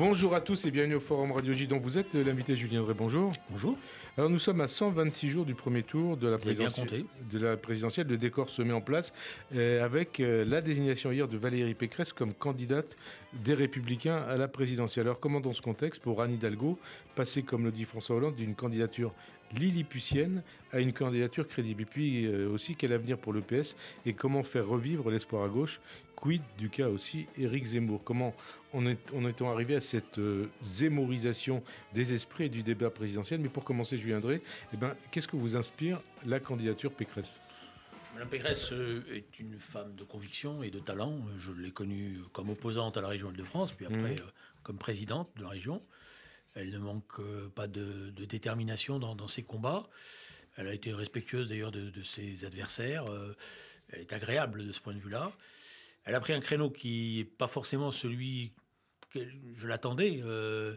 Bonjour à tous et bienvenue au Forum Radio J dont vous êtes l'invité Julien Drey. Bonjour. Bonjour. Alors nous sommes à 126 jours du premier tour de la, présidentielle, de la présidentielle. Le décor se met en place euh, avec euh, la désignation hier de Valérie Pécresse comme candidate des Républicains à la présidentielle. Alors comment dans ce contexte pour Anne Hidalgo passer, comme le dit François Hollande, d'une candidature lilliputienne à une candidature crédible Et puis euh, aussi quel avenir pour le et comment faire revivre l'espoir à gauche quid du cas aussi Éric Zemmour Comment on est, on est arrivé à cette euh, zémorisation des esprits et du débat présidentiel Mais pour commencer, je viendrai, eh ben, qu'est-ce que vous inspire la candidature Pécresse Madame Pécresse euh, est une femme de conviction et de talent. Je l'ai connue comme opposante à la région de france puis après mmh. euh, comme présidente de la région. Elle ne manque pas de, détermination dans, ses combats. Elle a été respectueuse d'ailleurs de, de, ses adversaires. Elle est agréable de ce point de vue-là. Elle a pris un créneau qui n'est pas forcément celui que je l'attendais. Euh,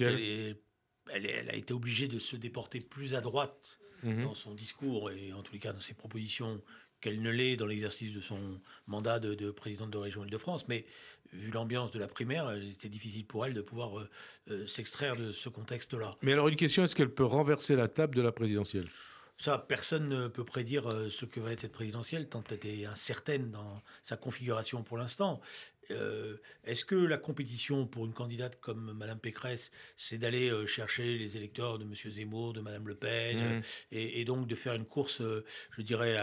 elle, a été obligée de se déporter plus à droite mhm. dans son discours et en tous les cas dans ses propositions qu'elle ne l'est dans l'exercice de son mandat de, présidente de région Île-de-France. Mais vu l'ambiance de la primaire, c'était difficile pour elle de pouvoir euh, euh, s'extraire de ce contexte-là. Mais alors une question, est-ce qu'elle peut renverser la table de la présidentielle ça, personne ne peut prédire euh, ce que va être cette présidentielle, tant elle est incertaine dans sa configuration pour l'instant. Euh, est-ce que la compétition pour une candidate comme Madame Pécresse, c'est d'aller euh, chercher les électeurs de Monsieur Zemmour, de Madame Le Pen, mmh. et, donc de faire une course, je dirais,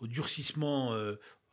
au durcissement,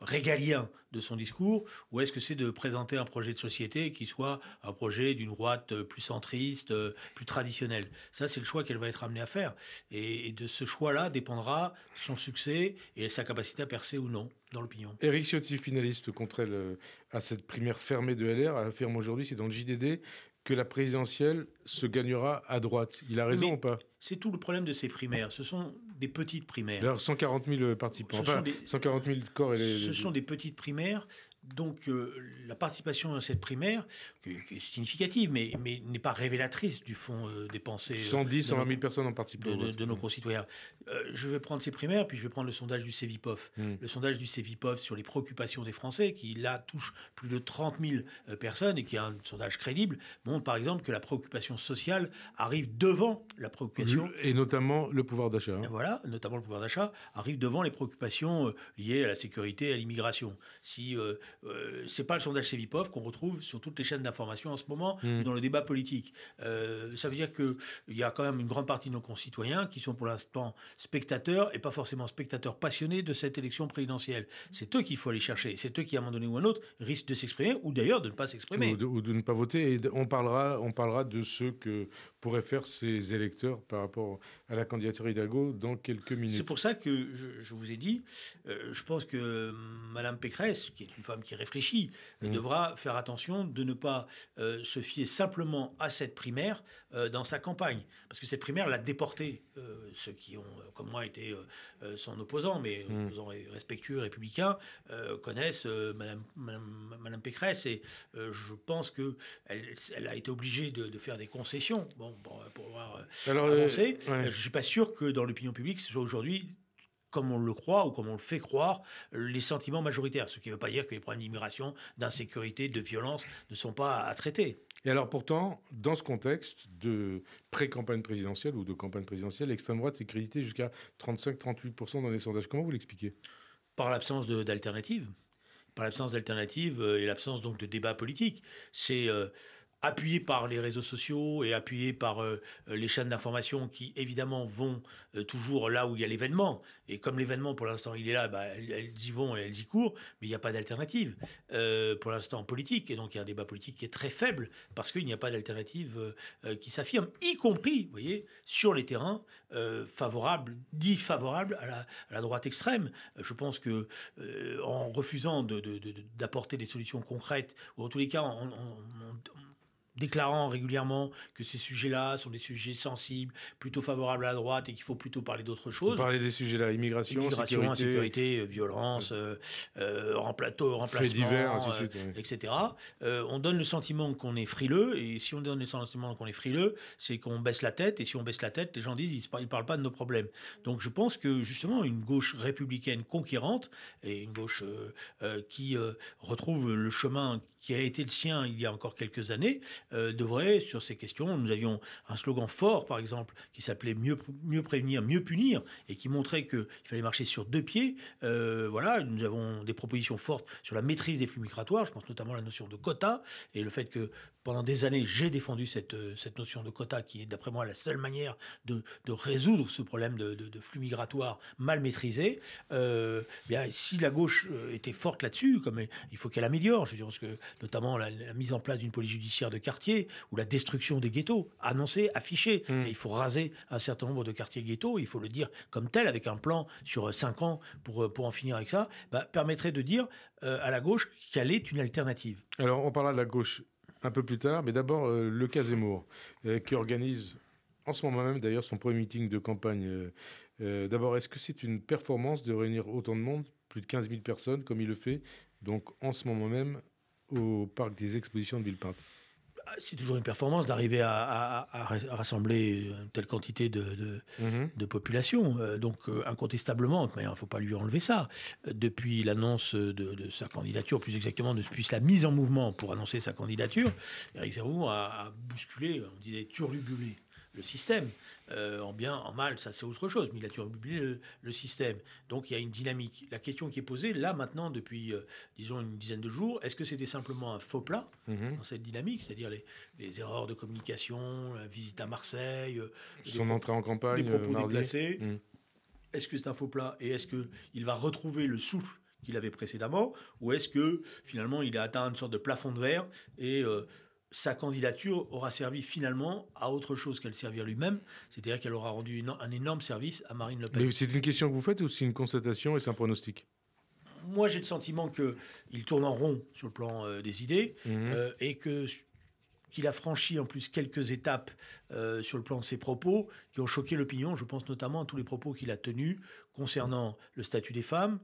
régalien de son discours ou est-ce que c'est de présenter un projet de société qui soit un projet d'une droite euh, plus centriste, euh, plus traditionnelle Ça, c'est le choix qu'elle va être amenée à faire. Et, de ce choix-là dépendra son succès et sa capacité à percer ou non dans l'opinion. Éric Ciotti, finaliste contre elle euh, à cette primaire fermée de LR, affirme aujourd'hui, c'est dans le JDD, que la présidentielle se gagnera à droite. Il a raison ou pas C'est tout le problème de ces primaires. Ce sont des petites primaires. D'ailleurs, 140 000 participants. Enfin, des, 140 000 corps. Et les, ce sont des petites primaires donc euh, la participation à cette primaire, qui, est significative, mais, mais n'est pas révélatrice du fond euh, des pensées. 110, 120 000 personnes en participé. De, nos concitoyens. Euh, je vais prendre ces primaires, puis je vais prendre le sondage du CEVIPOF. Hmm. Le sondage du CEVIPOF sur les préoccupations des Français, qui là touche plus de 30 000 personnes et qui est un sondage crédible, montre par exemple que la préoccupation sociale arrive devant la préoccupation. Et notamment le pouvoir d'achat. Hein. Voilà, notamment le pouvoir d'achat arrive devant les préoccupations liées à la sécurité et à l'immigration. Si euh, c'est pas le sondage Sevipov qu'on retrouve sur toutes les chaînes d'information en ce moment hmm. ou dans le débat politique. Euh, ça veut dire que il y a quand même une grande partie de nos concitoyens qui sont pour l'instant spectateurs et pas forcément spectateurs passionnés de cette élection présidentielle. C'est eux qu'il faut aller chercher. C'est eux qui, à un moment donné ou à un autre, risquent de s'exprimer ou d'ailleurs de ne pas s'exprimer. Ou, de ne pas voter. Et on parlera, on parlera de ce que pourraient faire ces électeurs par rapport à la candidature Hidalgo dans quelques minutes. C'est pour ça que je, vous ai dit, euh, je pense que hum, Madame Pécresse, qui est une femme qui réfléchit euh, mm. devra faire attention de ne pas euh, se fier simplement à cette primaire euh, dans sa campagne. Parce que cette primaire l'a déporté. ceux qui ont, comme moi, été son opposant, mais mmh. opposant respectueux, républicain, connaissent Madame, Madame, Pécresse. Et je pense qu'elle elle a été obligée de, faire des concessions bon, pour pouvoir Alors, Je ne suis pas sûr que dans l'opinion publique, ce soit aujourd'hui comme on le croit ou comme on le fait croire, les sentiments majoritaires. Ce qui ne veut pas dire que les problèmes d'immigration, d'insécurité, de violence ne sont pas à traiter. Et alors pourtant, dans ce contexte de pré-campagne présidentielle ou de campagne présidentielle, l'extrême droite est crédité jusqu'à 35-38% dans les sondages. Comment vous l'expliquez Par l'absence d'alternative par l'absence d'alternative euh, et l'absence donc de débat politique. C'est euh, appuyé par les réseaux sociaux et appuyé par euh, les chaînes d'information qui évidemment vont euh, toujours là où il y a l'événement. Et comme l'événement pour l'instant il est là, bah, elles y vont et elles y courent, mais il n'y a pas d'alternative euh, pour l'instant politique. Et donc il y a un débat politique qui est très faible parce qu'il n'y a pas d'alternative qui s'affirme, y compris, vous voyez, sur les terrains favorables, dit favorables à la, droite extrême. Je pense que en refusant d'apporter de, des solutions concrètes, ou en tous les cas en, déclarant régulièrement que ces sujets-là sont des sujets sensibles, plutôt favorables à la droite et qu'il faut plutôt parler d'autres choses. Parler des sujets-là, immigration, immigration, euh, violence, euh, euh remplacement, divers, euh, etc. on donne le sentiment qu'on est frileux, et si on donne le sentiment qu'on est frileux, c'est qu'on baisse la tête, et si on baisse la tête, les gens disent ils ne parlent pas de nos problèmes. Donc je pense que justement une gauche républicaine conquérante et une gauche qui retrouve le chemin qui a été le sien il y a encore quelques années, euh, devrait, sur ces questions, nous avions un slogan fort, par exemple, qui s'appelait mieux, mieux prévenir, mieux punir, et qui montrait qu'il fallait marcher sur deux pieds. Euh, voilà, nous avons des propositions fortes sur la maîtrise des flux migratoires, je pense notamment à la notion de quota, et le fait que pendant des années, j'ai défendu cette, euh, cette notion de quota, qui est d'après moi la seule manière de, de résoudre ce problème de, de, flux migratoires mal maîtrisés. Eh bien, si la gauche était forte là-dessus, comme il faut qu'elle améliore, je pense que notamment la, mise en place d'une police judiciaire de quartier ou la destruction des ghettos, annoncée, affichée. Hmm. il faut raser un certain nombre de quartiers ghettos, il faut le dire comme tel, avec un plan sur 5 euh, ans pour, euh, pour en finir avec ça, bah, permettrait de dire euh, à la gauche qu'elle est une alternative. Alors on parlera de la gauche un peu plus tard, mais d'abord le cas qui organise en ce moment même d'ailleurs son premier meeting de campagne. d'abord, est-ce que c'est une performance de réunir autant de monde, plus de 15 000 personnes, comme il le fait, donc en ce moment même au parc des expositions de Villepinte ah, c'est toujours une performance d'arriver à, rassembler une telle quantité de, mhm. population. Euh, donc, euh, incontestablement, il ne faut pas lui enlever ça. Euh, depuis l'annonce de, sa candidature, plus exactement, depuis la mise en mouvement pour annoncer sa candidature, Eric Zerou a, bousculé, on disait, turlubulé le système. Euh, en bien, en mal, ça c'est autre chose, mais il a tué le, le système. Donc il y a une dynamique. La question qui est posée là maintenant depuis, euh, disons, une dizaine de jours, est-ce que c'était simplement un faux plat mhm. dans cette dynamique, c'est-à-dire les, erreurs de communication, la visite à Marseille, euh, son entrée en campagne, les propos mardi. Mhm. Est-ce que c'est un faux plat et est-ce qu'il va retrouver le souffle qu'il avait précédemment ou est-ce que finalement il a atteint une sorte de plafond de verre et sa candidature aura servi finalement à autre chose qu'elle servir lui-même, c'est-à-dire qu'elle aura rendu un énorme service à Marine Le Pen. c'est une question que vous faites ou c'est une constatation et c'est un pronostic Moi, j'ai le sentiment qu'il tourne en rond sur le plan euh, des idées mhm. euh, et que qu'il a franchi en plus quelques étapes euh, sur le plan de ses propos qui ont choqué l'opinion. Je pense notamment à tous les propos qu'il a tenus concernant le statut des femmes,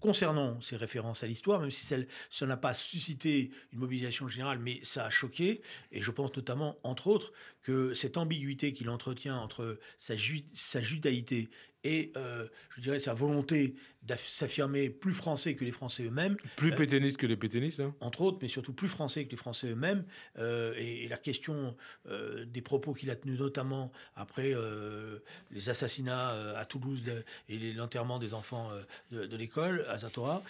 Concernant ces références à l'histoire, même si celle, ça n'a pas suscité une mobilisation générale, mais ça a choqué, et je pense notamment, entre autres, que cette ambiguïté qu'il entretient entre sa, sa judaïté et euh, je dirais sa volonté s'affirmer plus français que les Français eux-mêmes. Plus euh, pétainiste que les pétainistes, hein. Entre autres, mais surtout plus français que les Français eux-mêmes. Euh, et, la question des propos qu'il a tenus notamment après les assassinats à Toulouse et l'enterrement des enfants de, l'école à Zatora,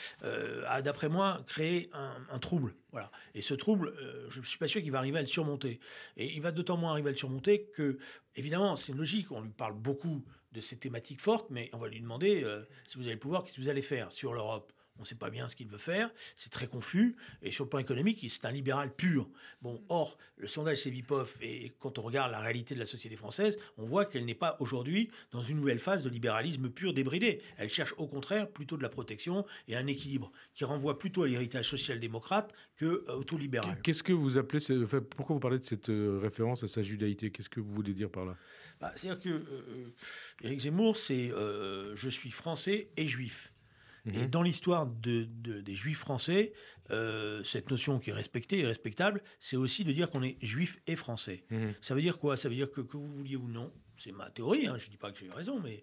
a d'après moi créé un, trouble. Voilà. Et ce trouble, je ne suis pas sûr qu'il va arriver à le surmonter. Et il va d'autant moins arriver à le surmonter que, évidemment, c'est logique, on lui parle beaucoup de ces thématiques fortes, mais on va lui demander euh, si vous avez le pouvoir, qu'est-ce que vous allez faire sur l'Europe on ne sait pas bien ce qu'il veut faire, c'est très confus, et sur le plan économique, c'est un libéral pur. Bon, mm. or, le sondage Sévipov, et quand on regarde la réalité de la société française, on voit qu'elle n'est pas aujourd'hui dans une nouvelle phase de libéralisme pur débridé. Elle cherche au contraire plutôt de la protection et un équilibre qui renvoie plutôt à l'héritage social-démocrate que euh, libéral. Qu'est-ce que vous appelez, pourquoi vous parlez de cette euh, référence à sa judaïté Qu'est-ce que vous voulez dire par là bah, c'est-à-dire que euh, euh, Éric Zemmour, c'est euh, je suis français et juif. Mhm. Et dans l'histoire de, des juifs français, cette notion qui est respectée et respectable, c'est aussi de dire qu'on est juif et français. Mhm. Ça veut dire quoi Ça veut dire que, que vous vouliez ou non, c'est ma théorie, hein, je ne dis pas que j'ai eu raison, mais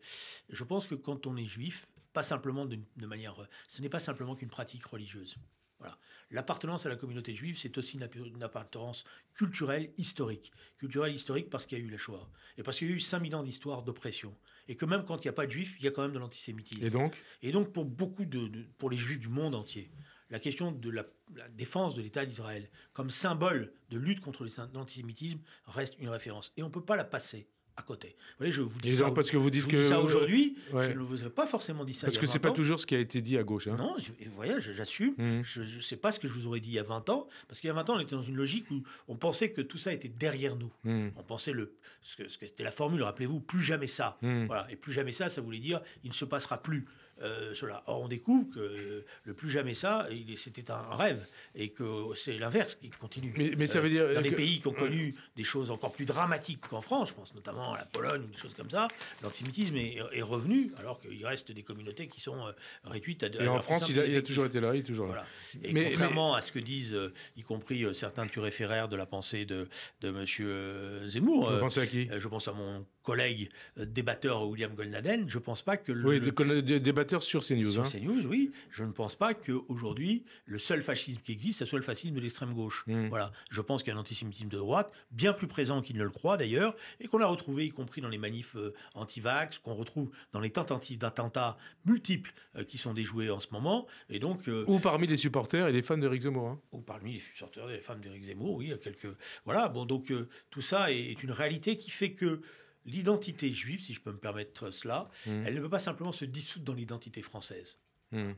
je pense que quand on est juif, pas simplement de, de manière, ce n'est pas simplement qu'une pratique religieuse. Voilà. L'appartenance à la communauté juive, c'est aussi une appartenance culturelle, historique. Culturelle, historique parce qu'il y a eu la Shoah. Et parce qu'il y a eu 5000 ans d'histoire d'oppression. Et que même quand il n'y a pas de juifs, il y a quand même de l'antisémitisme. Et donc Et donc, pour beaucoup de, pour les juifs du monde entier, la question de la, la défense de l'État d'Israël comme symbole de lutte contre l'antisémitisme reste une référence. Et on ne peut pas la passer à côté. Vous voyez, je vous dis ça, parce que vous dites que ça euh, aujourd'hui, je ne vous ai pas forcément dit ça. Parce que c'est pas toujours ce qui a été dit à gauche. Hein. Non, vous voyez, j'assume. Mmh. Je ne sais pas ce que je vous aurais dit il y a 20 ans, parce qu'il y a 20 ans, on était dans une logique où on pensait que tout ça était derrière nous. Mmh. On pensait le, ce que c'était la formule, rappelez-vous, plus jamais ça. Mmh. Voilà, et plus jamais ça, ça voulait dire il ne se passera plus. Euh, cela. on découvre que le plus jamais ça, c'était un rêve et que c'est l'inverse qui continue. Mais, ça euh, veut dire. Dans les pays qui ont euh, connu des choses encore plus dramatiques qu'en France, je pense notamment à la Pologne ou des choses comme ça, l'antisémitisme est, revenu alors qu'il reste des communautés qui sont réduites à. Et en France, il a, toujours été là, il est toujours là. mais, contrairement à ce que disent, y compris certains turéféraires de la pensée de, de M. Zemmour. pensez à qui Je pense à mon collègue euh, débatteur William Golnaden, je ne pense pas que... Le, oui, débatteur sur CNews. Sur hein. CNews, oui. Je ne pense pas qu'aujourd'hui, le seul fascisme qui existe, ce soit le fascisme de l'extrême gauche. Hmm. Voilà. Je pense qu'il y a un antisémitisme de droite, bien plus présent qu'il ne le croit d'ailleurs, et qu'on a retrouvé, y compris dans les manifs euh, anti-vax, qu'on retrouve dans les tentatives d'attentats multiples euh, qui sont déjouées en ce moment. Et donc, ou parmi les supporters et les fans d'Éric Zemmour. Hein. Ou parmi les supporters et les fans d'Éric Zemmour, oui. Quelques... Voilà, bon, donc tout ça est une réalité qui fait que l'identité juive, si je peux me permettre cela, hmm. elle ne peut pas simplement se dissoudre dans l'identité française. Hmm.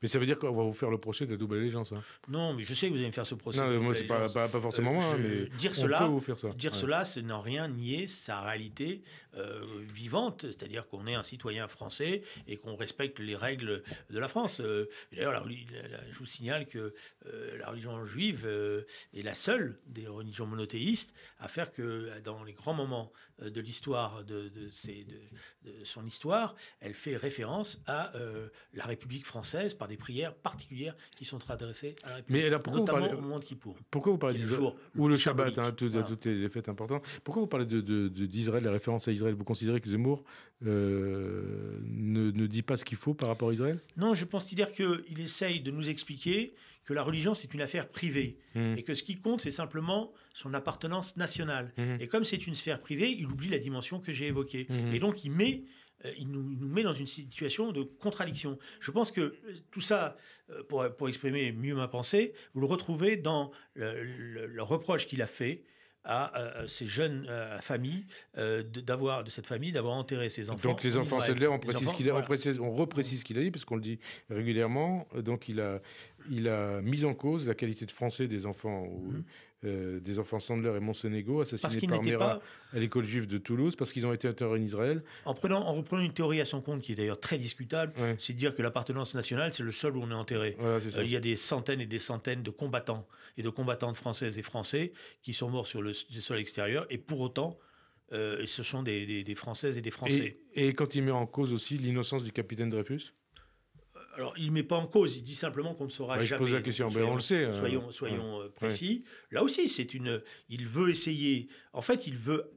Mais ça veut dire qu'on va vous faire le procès de double allégeance. Hein. Non, mais je sais que vous allez me faire ce procès. Non, moi, c'est pas, pas, forcément euh, moi. Hein, mais dire on cela, peut vous faire ça. Dire cela, c'est n'en rien nier sa réalité euh, vivante. C'est-à-dire qu'on est un citoyen français et qu'on respecte les règles de la France. Euh, d'ailleurs, je vous signale que la religion juive est la seule des religions monothéistes à faire que, dans les grands moments de l'histoire, de, de, de, son histoire, elle fait référence à la République française par des prières particulières qui sont adressées à la République, Mais alors pourquoi notamment vous parlez, au qui pour. Pourquoi vous parlez du jour ou le Shabbat, hein, tout, toutes les fêtes importantes. Pourquoi vous parlez d'Israël, de, de, la référence à Israël Vous considérez que Zemmour euh, ne, dit pas ce qu'il faut par rapport à Israël Non, je pense dire qu'il essaye de nous expliquer que la religion, c'est une affaire privée mmh. et que ce qui compte, c'est simplement son appartenance nationale. Mmh. Et comme c'est une sphère privée, il oublie la dimension que j'ai évoquée. Mmh. Et donc, il met euh, il nous, met dans une situation de contradiction. Je pense que euh, tout ça, euh, pour, pour exprimer mieux ma pensée, vous le retrouvez dans le, reproche qu'il a fait à, ces jeunes familles d'avoir de cette famille d'avoir enterré ses enfants. Donc les enfants cest on précise qu'il voilà. on, reprécise qu'il a dit parce qu'on le dit régulièrement. Donc il a il a mis en cause la qualité de français des enfants, mhm. euh, des enfants Sandler et Monsenego, assassinés par Mera à l'école juive de Toulouse, parce qu'ils ont été enterrés en Israël. En, en reprenant une théorie à son compte, qui est d'ailleurs très discutable, c'est de dire que l'appartenance nationale, c'est le seul où on est enterré. Euh, il y a des centaines et des centaines de combattants et de combattantes françaises et français qui sont morts sur le sol extérieur, et pour autant, euh, ce sont des, Françaises et des Français. et quand il met en cause aussi l'innocence du capitaine Dreyfus alors, il ne met pas en cause, il dit simplement qu'on ne saura jamais. Je pose la question, ben, on le sait. Hein. Soyons, euh, précis. Là aussi, c'est une. Il veut essayer. En fait, il veut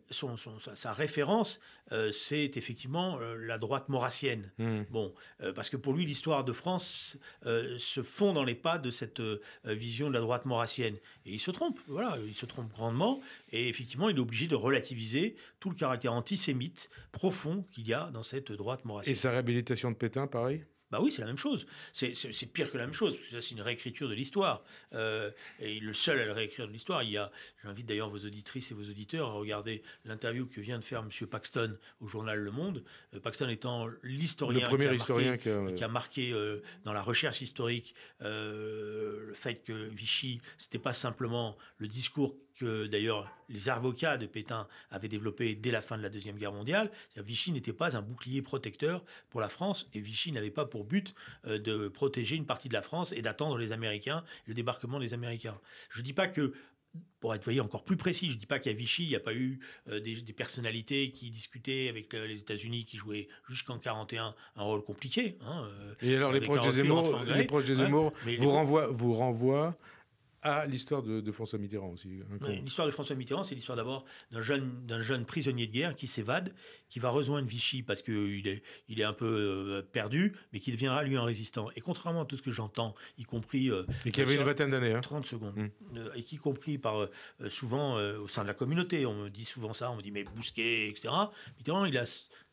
sa, référence, euh, c'est effectivement euh, la droite maurassienne. Hmm. Bon, parce que pour lui, l'histoire de France se fond dans les pas de cette vision de la droite maurassienne. Et il se trompe. Voilà, il se trompe grandement. Et effectivement, il est obligé de relativiser tout le caractère antisémite profond qu'il y a dans cette droite maurassienne. Et sa réhabilitation de Pétain, pareil. Bah oui, c'est la même chose. C'est pire que la même chose, c'est une réécriture de l'histoire. Euh, et le seul à le réécrire de l'histoire, il y a, j'invite d'ailleurs vos auditrices et vos auditeurs à regarder l'interview que vient de faire M. Paxton au journal Le Monde. Euh, Paxton étant l'historien qui, a... marqué euh, dans la recherche historique le fait que Vichy, c'était pas simplement le discours que d'ailleurs les avocats de Pétain avaient développé dès la fin de la Deuxième Guerre mondiale. Vichy n'était pas un bouclier protecteur pour la France et Vichy n'avait pas pour but euh, de protéger une partie de la France et d'attendre les Américains, le débarquement des Américains. Je ne dis pas que pour être voyez, encore plus précis, je ne dis pas qu'à Vichy, il n'y a pas eu euh, des, personnalités qui discutaient avec les États-Unis, qui jouaient jusqu'en 41 un rôle compliqué. Hein, euh, et alors les proches, des Zemmour, les proches des hein. vous, renvoie, vous renvoient à l'histoire de, François Mitterrand aussi. Hein, l'histoire de François Mitterrand, c'est l'histoire d'abord d'un jeune, prisonnier de guerre qui s'évade, qui va rejoindre Vichy parce qu'il est, il est un peu euh, perdu, mais qui deviendra lui un résistant. Et contrairement à tout ce que j'entends, y compris... Mais euh, qui avait une vingtaine d'années. 30 hein. secondes. Hum. Euh, et qui compris par souvent au sein de la communauté, on me dit souvent ça, on me dit mais Bousquet, etc. Mitterrand, il a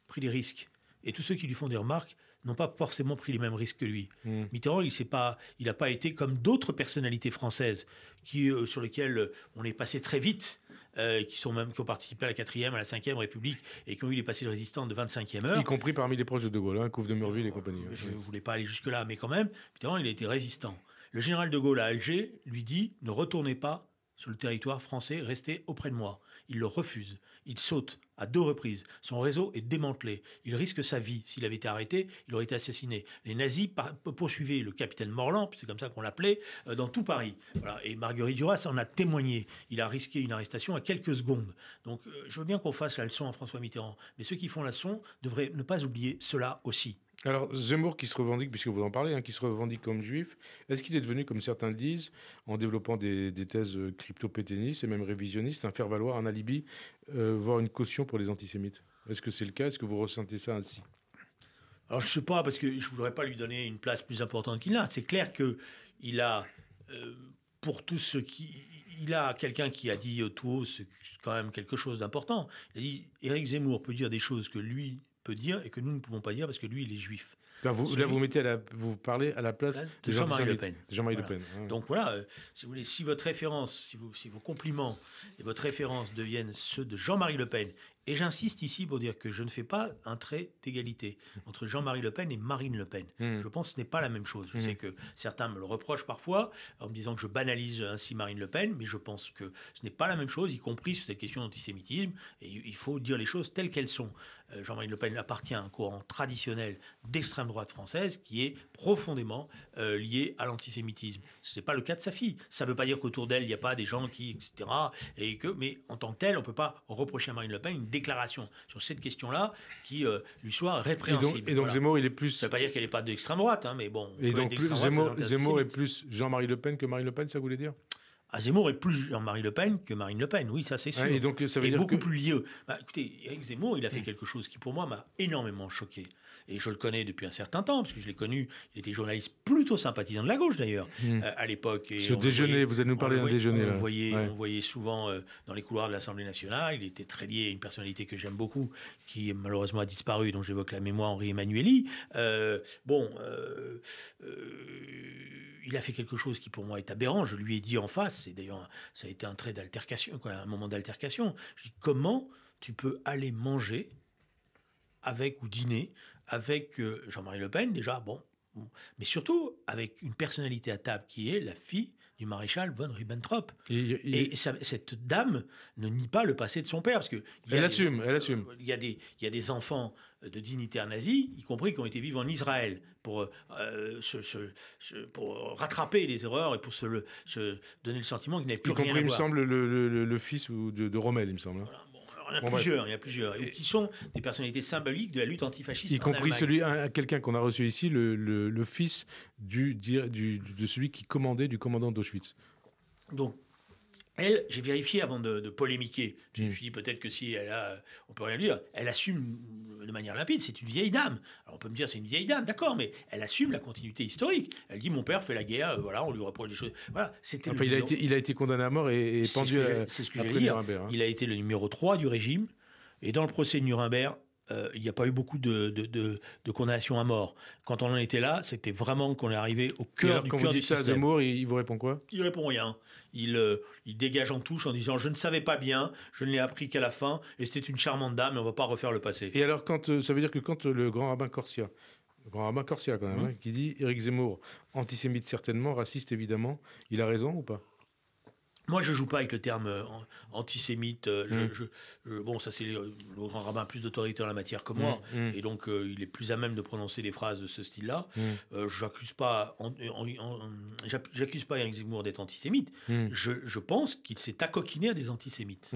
pris des risques. Et tous ceux qui lui font des remarques n'ont pas forcément pris les mêmes risques que lui. Hmm. Mitterrand, il n'a pas, pas été comme d'autres personnalités françaises qui, euh, sur lesquelles euh, on est passé très vite, euh, qui sont même qui ont participé à la 4e, à la 5e République et qui ont eu les passés de résistants de 25e heure. Y compris parmi les proches de De Gaulle, hein, Couve de Murville et compagnie. Hein. Je ne voulais pas aller jusque-là, mais quand même, Mitterrand, il a été résistant. Le général de Gaulle à Alger lui dit ne retournez pas sur le territoire français, restez auprès de moi. Il le refuse. Il saute à deux reprises. Son réseau est démantelé. Il risque sa vie. S'il avait été arrêté, il aurait été assassiné. Les nazis poursuivaient le capitaine Morland, c'est comme ça qu'on l'appelait, euh, dans tout Paris. Et Marguerite Duras en a témoigné. Il a risqué une arrestation à quelques secondes. Donc euh, je veux bien qu'on fasse la leçon à François Mitterrand, mais ceux qui font la leçon devraient ne pas oublier cela aussi. Alors, Zemmour qui se revendique, puisque vous en parlez, hein, qui se revendique comme juif, est-ce qu'il est devenu, comme certains le disent, en développant des, thèses euh, crypto-pétainistes et même révisionnistes, un faire-valoir, un alibi, euh, voire une caution pour les antisémites Est-ce que c'est le cas Est-ce que vous ressentez ça ainsi alors je ne sais pas parce que je ne voudrais pas lui donner une place plus importante qu'il n'a. C'est clair qu'il a euh, pour tout ce qui il a quelqu'un qui a dit tout haut, c'est quand même quelque chose d'important. Il a dit Éric Zemmour peut dire des choses que lui peut dire et que nous ne pouvons pas dire parce que lui, il est juif. Là, vous, vous, mettez à vous parlez à la place de, Jean-Marie Le Pen. Le Pen. Donc voilà, euh, si vous voulez, si votre référence, si, vous, si vos compliments et votre référence deviennent ceux de Jean-Marie Le Pen, et j'insiste ici pour dire que je ne fais pas un trait d'égalité entre Jean-Marie Le Pen et Marine Le Pen. Hmm. Je pense que ce n'est pas la même chose. Je sais hmm. que certains me le reprochent parfois en me disant que je banalise ainsi Marine Le Pen, mais je pense que ce n'est pas la même chose, y compris sur cette question d'antisémitisme. Et il faut dire les choses telles qu'elles sont. Euh, Jean-Marie Le Pen appartient à un courant traditionnel d'extrême droite française qui est profondément euh, lié à l'antisémitisme. Ce n'est pas le cas de sa fille. Ça ne veut pas dire qu'autour d'elle, il n'y a pas des gens qui, etc. Et que, mais en tant que tel, on ne peut pas reprocher à Marine Le Pen une déclaration sur cette question-là qui euh, lui soit répréhensible. Et donc, Zemmour, il est plus. Ça ne veut pas dire qu'elle n'est pas d'extrême droite, hein, mais bon. Et donc, plus, Zemmour est plus Jean-Marie Le Pen que Marine Le Pen, ça voulait dire Zemmour est plus Jean-Marie Le Pen que Marine Le Pen, oui, ça c'est sûr. et donc beaucoup plus lié. Bah, écoutez, Eric Zemmour, il a fait mm. quelque chose qui pour moi m'a énormément choqué et je le connais depuis un certain temps, parce que je l'ai connu, il était journaliste plutôt sympathisant de la gauche d'ailleurs, hmm. euh, à l'époque. Ce déjeuner, vous allez nous parler d'un déjeuner. On, voyait, on voyait souvent euh, dans les couloirs de l'Assemblée nationale, il était très lié à une personnalité que j'aime beaucoup, qui malheureusement a disparu, dont j'évoque la mémoire, Henri Emmanueli. Euh, bon, il a fait quelque chose qui pour moi est aberrant, je lui ai dit en face, et d'ailleurs ça a été un trait d'altercation, un moment d'altercation, comment tu peux aller manger avec ou dîner avec euh, Jean-Marie Le Pen, déjà, bon, mais surtout avec une personnalité à table qui est la fille du maréchal von Ribbentrop. Et, cette dame ne nie pas le passé de son père. Parce que elle assume, elle euh, assume. Il y, a des, y des enfants de dignitaires nazis, y compris qui ont été vivants en Israël, pour, euh, pour rattraper les erreurs et pour se, donner le sentiment qu'il n'avaient plus rien compris, à voir. il me semble, le, fils de, de Rommel, il me semble. Hein il y en a plusieurs, il y a plusieurs, qui sont des personnalités symboliques de la lutte antifasciste. Y compris celui, quelqu'un qu'on a reçu ici, le, fils de celui qui commandait, du commandant d'Auschwitz. Donc elle, j'ai vérifié avant de, polémiquer. Je me mm. suis dit peut-être que si elle a, on peut rien lui dire. Elle assume de manière limpide. C'est une vieille dame. Alors on peut me dire c'est une vieille dame, d'accord, mais elle assume la continuité historique. Elle dit mon père fait la guerre, euh, voilà, on lui reproche des choses. Voilà, c'était. il, a été, condamné à mort et, pendu à, Nuremberg. Hein. Il a été le numéro 3 du régime. Et dans le procès de Nuremberg, euh, il n'y a pas eu beaucoup de, condamnations à mort. Quand on en était là, c'était vraiment qu'on est arrivé au cœur du du quand on dit ça À Zemmour, il, vous répond quoi Il répond rien. Il, euh, il dégage en touche en disant je ne savais pas bien, je ne l'ai appris qu'à la fin, et c'était une charmante dame, on ne va pas refaire le passé. Et alors, quand, euh, ça veut dire que quand le grand rabbin Corsia, grand rabbin Corsia quand même, mmh. hein, qui dit Éric Zemmour, antisémite certainement, raciste évidemment, il a raison ou pas moi, je joue pas avec le terme euh, antisémite. Euh, mm. bon, ça, c'est le, grand rabbin a plus d'autorité en la matière que moi, mm. Mm. et donc euh, il est plus à même de prononcer des phrases de ce style-là. j'accuse pas, j'accuse Eric Zemmour d'être antisémite. Je, pense qu'il s'est accoquiné à des antisémites.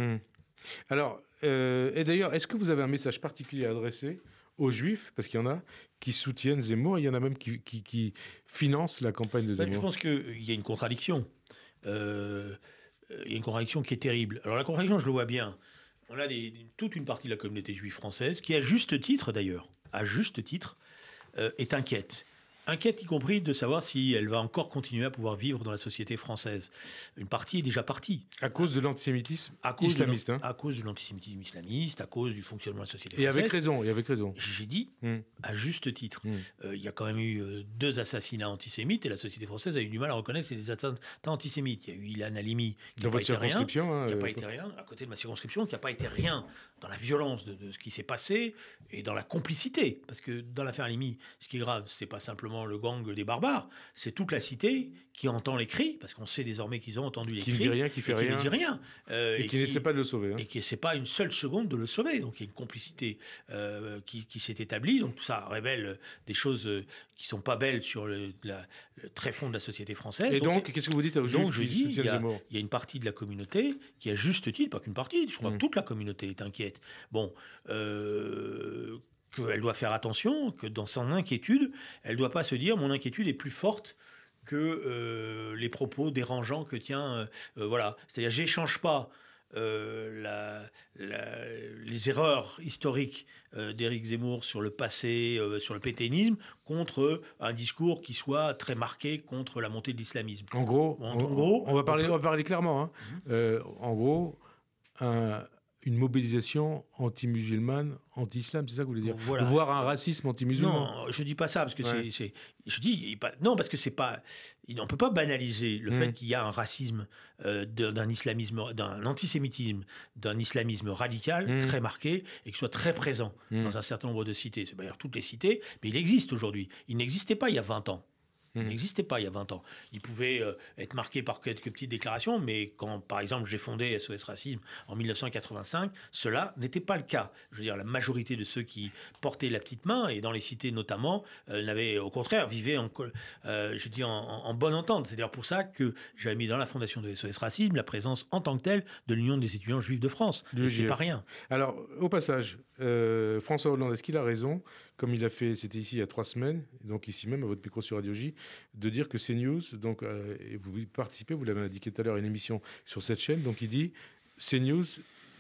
Alors, et d'ailleurs, est-ce que vous avez un message particulier à adresser aux Juifs, parce qu'il y en a qui soutiennent Zemmour, il y en a même qui, qui, financent la campagne de ben, Zemmour. je pense qu'il y a une contradiction. Euh, il y a une contradiction qui est terrible. Alors la contradiction, je le vois bien. On a toute une partie de la communauté juive française qui, à juste titre d'ailleurs, à juste titre, euh, est inquiète. Inquiète y compris de savoir si elle va encore continuer à pouvoir vivre dans la société française. Une partie est déjà partie. À cause de l'antisémitisme islamiste. Hein. À cause de l'antisémitisme islamiste, à cause du fonctionnement de la société française. Et avec raison, et avec raison. J'ai dit, hmm. à juste titre, hmm. euh, il y a quand même eu euh, deux assassinats antisémites et la société française a eu du mal à reconnaître que c'est des attentats antisémites. Il y a eu Ilan Halimi, qui n'a a hein, pas euh, été rien, à côté de ma circonscription, qui n'a pas été rien dans la violence de, ce qui s'est passé et dans la complicité. Parce que dans l'affaire Limi, ce qui est grave, c'est pas simplement le gang des barbares, c'est toute la cité qui entend les cris, parce qu'on sait désormais qu'ils ont entendu les cris. Qui ne dit rien, qui fait et rien. Qui ne dit rien. Euh, et, qui n'essaie pas de le sauver. Hein. Et qui n'essaie pas une seule seconde de le sauver. Donc il y a une complicité euh, qui, s'est établie. Donc tout ça révèle des choses euh, qui ne sont pas belles sur le, très fond de la société française. Et donc, qu'est-ce que vous dites aux donc, dis, il y, a, une partie de la communauté qui, a juste titre, pas qu'une partie, je crois que mmh. toute la communauté est inquiète Bon, euh, qu'elle doit faire attention, que dans son inquiétude, elle ne doit pas se dire mon inquiétude est plus forte que euh, les propos dérangeants que tient. Euh, voilà. C'est-à-dire, j'échange pas la, les erreurs historiques d'Éric Zemmour sur le passé, sur le pétainisme, contre un discours qui soit très marqué contre la montée de l'islamisme. En gros, on, va parler, on, parler clairement. Hein. Mhm. en gros, un, une mobilisation anti-musulmane, anti-islam, c'est ça que vous voulez dire Voir un racisme anti-musulman Non, je dis pas ça parce que c'est, je dis non parce que c'est pas, on peut pas banaliser le mm. fait qu'il y a un racisme euh, d'un islamisme, d'un antisémitisme, d'un islamisme radical mm. très marqué et qui soit très présent mm. dans un certain nombre de cités. C'est dire toutes les cités, mais il existe aujourd'hui. Il n'existait pas il y a 20 ans. Mmh. n'existait pas il y a 20 ans. Il pouvait euh, être marqué par quelques petites déclarations, mais quand, par exemple, j'ai fondé SOS Racisme en 1985, cela n'était pas le cas. Je veux dire, la majorité de ceux qui portaient la petite main, et dans les cités notamment, euh, n'avaient au contraire, vivaient en, euh, je dis, en, bonne entente. C'est d'ailleurs pour ça que j'avais mis dans la fondation de SOS Racisme la présence en tant que telle de l'Union des étudiants juifs de France. Je pas rien. Alors, au passage, François Hollande, est-ce qu'il a raison Comme il a fait, c'était ici il y a trois semaines, donc ici même à votre micro sur Radio J, de dire que CNews, donc, euh, vous participez, vous l'avez indiqué tout à l'heure, une émission sur cette chaîne, donc il dit CNews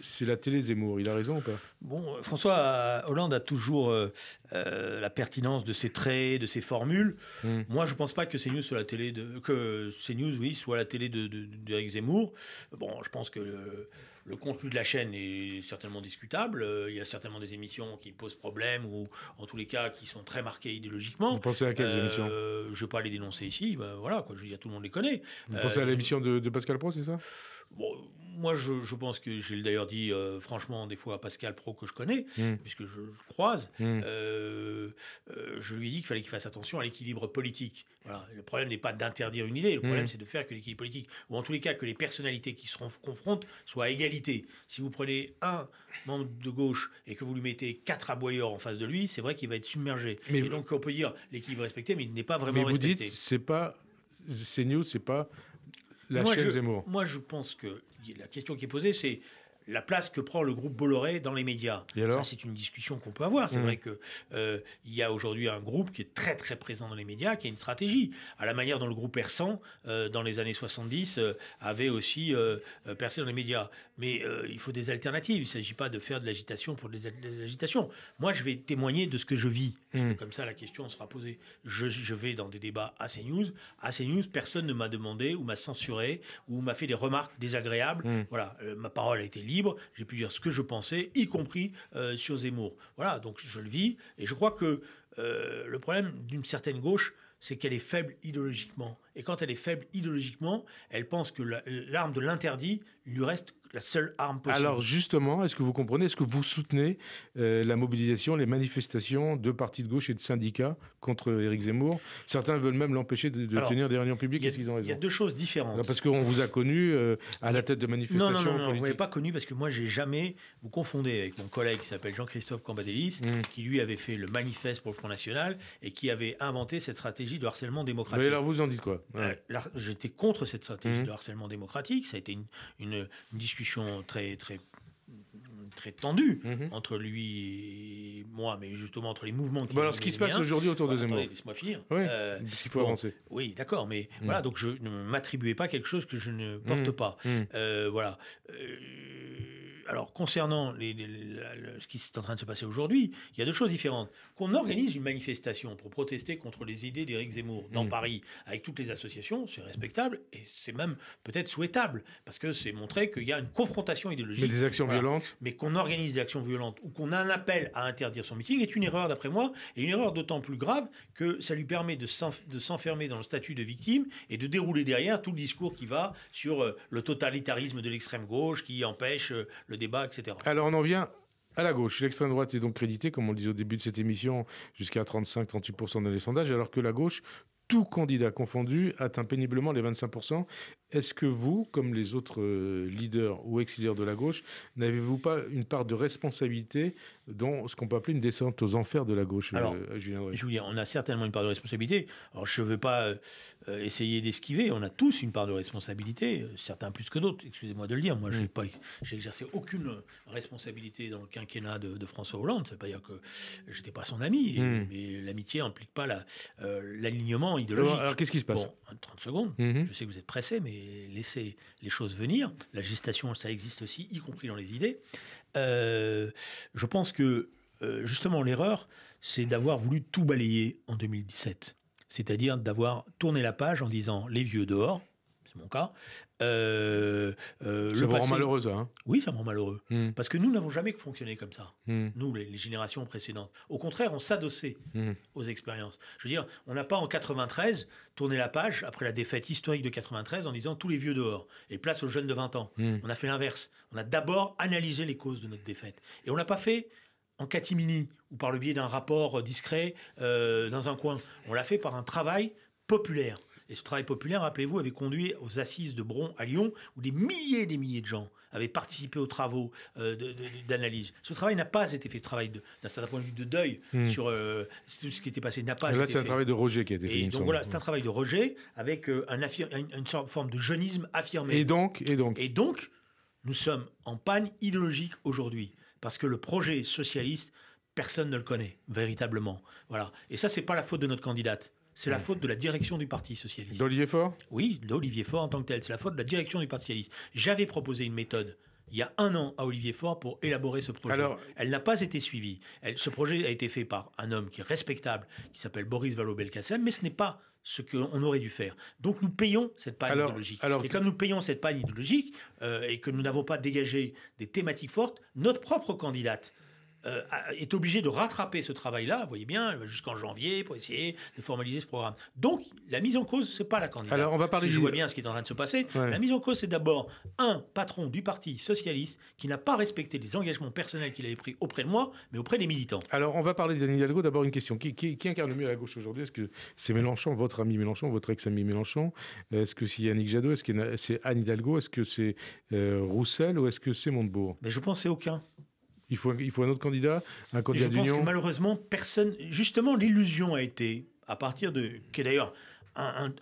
c'est la télé Zemmour, il a raison ou pas Bon, euh, François euh, Hollande a toujours euh, la pertinence de ses traits, de ses formules. Hmm. Moi, je ne pense pas que CNews soit la télé de que CNews, oui, soit la télé de, de, Zemmour. Bon, je pense que le, contenu de la chaîne est certainement discutable. Il y a certainement des émissions qui posent problème ou, en tous les cas, qui sont très marquées idéologiquement. Vous pensez à quelles émissions Je ne vais pas les dénoncer ici. Bah, voilà, quoi, je veux dire, tout le monde les connaît. Vous pensez à l'émission de, de Pascal Pro, c'est ça moi, je, pense que j'ai d'ailleurs dit, euh, franchement, des fois à Pascal Pro que je connais, hmm. puisque je, croise, hmm. euh, euh, je lui ai dit qu'il fallait qu'il fasse attention à l'équilibre politique. Voilà. Le problème n'est pas d'interdire une idée, le hmm. problème c'est de faire que l'équilibre politique, ou en tous les cas que les personnalités qui se confrontent soient à égalité. Si vous prenez un membre de gauche et que vous lui mettez quatre aboyeurs en face de lui, c'est vrai qu'il va être submergé. Mais et donc on peut dire l'équilibre respecté, mais il n'est pas vraiment mais vous respecté. Dites, c'est pas C'est new, c'est pas moi, Moi, je pense que la question qui est posée, c'est la place que prend le groupe Bolloré dans les médias. Ça, c'est une discussion qu'on peut avoir. C'est mmh. vrai qu'il euh, y a aujourd'hui un groupe qui est très très présent dans les médias, qui a une stratégie. À la manière dont le groupe Persan, euh, dans les années 70, euh, avait aussi percé dans les médias. Mais il faut des alternatives. Il ne s'agit pas de faire de l'agitation pour des agitations. Moi, je vais témoigner de ce que je vis. Mmh. Comme ça, la question sera posée. Je, vais dans des débats à CNews. À CNews, personne ne m'a demandé ou m'a censuré ou m'a fait des remarques désagréables. Mmh. Voilà, ma parole a été libre j'ai pu dire ce que je pensais, y compris euh, sur Zemmour. Voilà, donc je le vis, et je crois que euh, le problème d'une certaine gauche, c'est qu'elle est faible idéologiquement. Et quand elle est faible idéologiquement, elle pense que l'arme de l'interdit lui reste la seule arme possible. Alors justement, est-ce que vous comprenez, est-ce que vous soutenez euh, la mobilisation, les manifestations de partis de gauche et de syndicats contre Éric Zemmour Certains veulent même l'empêcher de, tenir des réunions publiques. Est-ce qu'ils ont raison Il y a deux choses différentes. parce qu'on vous a connu euh, à la tête de manifestations. Non, non, non, non, vous m'avez pas connu parce que moi, j'ai jamais vous confondez avec mon collègue qui s'appelle Jean-Christophe Cambadélis, hmm. qui lui avait fait le manifeste pour le Front National et qui avait inventé cette stratégie de harcèlement démocratique. Mais alors vous en dites quoi euh, J'étais contre cette stratégie hmm. de harcèlement démocratique. Ça a été une, une discussion très, très très tendu mhm. entre lui et moi, mais justement entre les mouvements qui. Bah alors, ce qui se passe aujourd'hui autour de bah, Zemmour. Laisse-moi finir. Oui, euh, qu'il faut avancer. Oui, d'accord, mais mm. voilà, donc je ne m'attribuais pas quelque chose que je ne porte mm. pas. Mm. Euh, voilà. Euh, alors, concernant les, ce qui est en train de se passer aujourd'hui, il y a deux choses différentes. Qu'on organise une manifestation pour protester contre les idées d'Éric Zemmour dans mm. Paris, avec toutes les associations, c'est respectable et c'est même peut-être souhaitable, parce que c'est montrer qu'il y a une confrontation idéologique. Mais des actions violentes Mais qu'on organise des actions violentes ou qu'on a un appel à interdire son meeting est une erreur, d'après moi, et une erreur d'autant plus grave que ça lui permet de s'enfermer dans le statut de victime et de dérouler derrière tout le discours qui va sur euh, le totalitarisme de l'extrême gauche qui empêche euh, le etc. Alors on en vient à la gauche. L'extrême droite est donc créditée, comme on le disait au début de cette émission, jusqu'à 35-38% dans les sondages, alors que la gauche, tout candidat confondu, atteint péniblement les 25% est-ce que vous, comme les autres euh, leaders ou ex de la gauche, n'avez-vous pas une part de responsabilité dans ce qu'on peut appeler une descente aux enfers de la gauche Alors, euh, Julien je vous dis, on a certainement une part de responsabilité. Alors, je ne veux pas euh, essayer d'esquiver. On a tous une part de responsabilité, certains plus que d'autres. Excusez-moi de le dire. Moi, je n'ai mm. pas, j'ai exercé aucune responsabilité dans le quinquennat de, François Hollande. Ça veut pas dire que j'étais pas son ami. Mm. Mais l'amitié n'implique pas l'alignement idéologique. Alors, qu'est-ce qui se passe bon, 30 secondes. Mm-hmm. Je sais que vous êtes pressé, mais laisser les choses venir. La gestation, ça existe aussi, y compris dans les idées. Euh, je pense que euh, justement l'erreur, c'est d'avoir voulu tout balayer en 2017. C'est-à-dire d'avoir tourné la page en disant les vieux dehors, mon cas. Euh, euh, ça me rend malheureux, hein oui, ça me rend malheureux. Hmm. Parce que nous n'avons jamais fonctionné comme ça, hmm. nous, les, générations précédentes. Au contraire, on s'adossait hmm. aux expériences. Je veux dire, on n'a pas en 93 tourné la page après la défaite historique de 93 en disant tous les vieux dehors et place aux jeunes de 20 ans. On a fait l'inverse. On a d'abord analysé les causes de notre défaite. Et on ne l'a pas fait en catimini ou par le biais d'un rapport discret euh, dans un coin. On l'a fait par un travail populaire. Et ce travail populaire, rappelez-vous, avait conduit aux assises de Bron à Lyon, où des milliers et des milliers de gens avaient participé aux travaux euh, d'analyse. Ce travail n'a pas été fait, travail d'un certain point de vue de deuil hmm. sur euh, tout ce qui était passé n'a pas Là, c'est un travail de rejet qui a été fait. Et donc voilà, c'est un travail de rejet avec euh, un une, forme de jeunisme affirmé. Et donc, et donc. Et donc, nous sommes en panne idéologique aujourd'hui parce que le projet socialiste personne ne le connaît véritablement. Voilà. Et ça, c'est pas la faute de notre candidate. C'est la faute de la direction du Parti socialiste. D'Olivier Faure Oui, d'Olivier Faure en tant que tel. C'est la faute de la direction du Parti socialiste. J'avais proposé une méthode il y a un an à Olivier Faure pour élaborer ce projet. elle n'a pas été suivie. ce projet a été fait par un homme qui est respectable, qui s'appelle Boris Vallaud-Belkacem, mais ce n'est pas ce qu'on aurait dû faire. Donc nous payons cette panne idéologique. et comme nous payons cette panne idéologique euh, et que nous n'avons pas dégagé des thématiques fortes, notre propre candidate euh, est obligé de rattraper ce travail-là, vous voyez bien, jusqu'en janvier, pour essayer de formaliser ce programme. Donc, la mise en cause, ce n'est pas la candidature. Alors, on va parler. Si je vois bien ce qui est en train de se passer. La mise en cause, c'est d'abord un patron du Parti socialiste qui n'a pas respecté les engagements personnels qu'il avait pris auprès de moi, mais auprès des militants. Alors, on va parler d'Anne Hidalgo. D'abord, une question. Qui, incarne le mieux à la gauche aujourd'hui Est-ce que c'est Mélenchon, votre ami Mélenchon, votre ex-ami Mélenchon Est-ce que c'est Yannick Jadot Est-ce que c'est Anne Hidalgo Est-ce que c'est euh, Roussel ou est-ce que c'est Montebourg Mais je pense c'est aucun. Il faut, il un autre candidat, un candidat d'union. Je que malheureusement, personne. Justement, l'illusion a été, à partir de. qui est d'ailleurs un,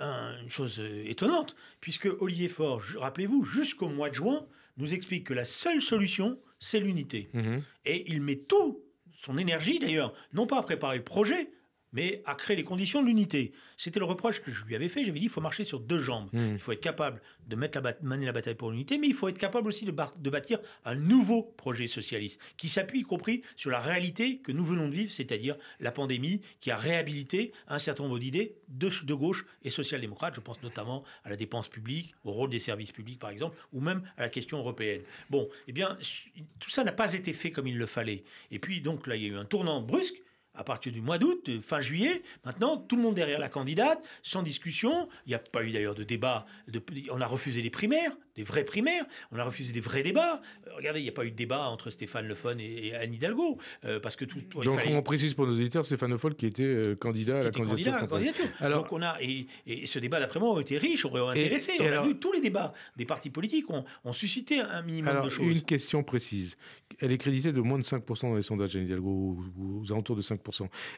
une chose euh, étonnante, puisque Olivier Faure, rappelez-vous, jusqu'au mois de juin, nous explique que la seule solution, c'est l'unité. Mhm. Et il met tout son énergie d'ailleurs, non pas à préparer le projet, mais à créer les conditions de l'unité. C'était le reproche que je lui avais fait. J'avais dit il faut marcher sur deux jambes. Hmm. Il faut être capable de mettre la mener la bataille pour l'unité, mais il faut être capable aussi de, bâtir un nouveau projet socialiste qui s'appuie y compris sur la réalité que nous venons de vivre, c'est-à-dire la pandémie qui a réhabilité un certain nombre d'idées de, de gauche et social-démocrate. Je pense notamment à la dépense publique, au rôle des services publics par exemple, ou même à la question européenne. Bon, eh bien, tout ça n'a pas été fait comme il le fallait. Et puis donc là, il y a eu un tournant brusque à partir du mois d'août, euh, fin juillet, maintenant, tout le monde derrière la candidate, sans discussion. Il n'y a pas eu d'ailleurs de débat. on a refusé les primaires, des vrais primaires. On a refusé des vrais débats. Euh, regardez, il n'y a pas eu de débat entre Stéphane Le Foll et, Anne Hidalgo. Euh, parce que tout, Donc on, précise pour nos auditeurs Stéphane Le Foll qui était candidat à la candidature. Alors... Donc on a, et, ce débat d'après moi a été riche, aurait intéressé. on a vu tous les débats des partis politiques ont, ont suscité un minimum de choses. Une question précise. Elle est créditée de moins de 5% dans les sondages, Anne Hidalgo, aux, alentours de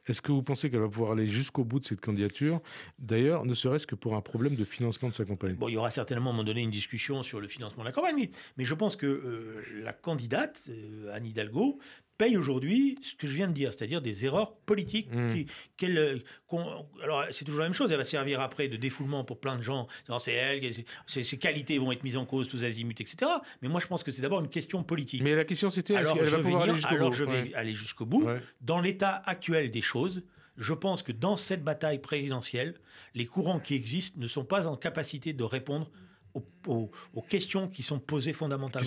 est-ce que vous pensez qu'elle va pouvoir aller jusqu'au bout de cette candidature D'ailleurs, ne serait-ce que pour un problème de financement de sa campagne. Bon, il y aura certainement à un moment donné une discussion sur le financement de la campagne, mais, je pense que euh, la candidate, Annie euh, Anne Hidalgo, paye aujourd'hui ce que je viens de dire, c'est-à-dire des erreurs politiques. Mmh. Qui, euh, alors, c'est toujours la même chose, elle va servir après de défoulement pour plein de gens. C'est elle, ses, qualités vont être mises en cause sous azimut, etc. Mais moi, je pense que c'est d'abord une question politique. Mais la question, c'était aller jusqu'au bout Alors, je vais aller jusqu'au bout. Dans l'état actuel des choses, je pense que dans cette bataille présidentielle, les courants qui existent ne sont pas en capacité de répondre aux, questions qui sont posées fondamentalement.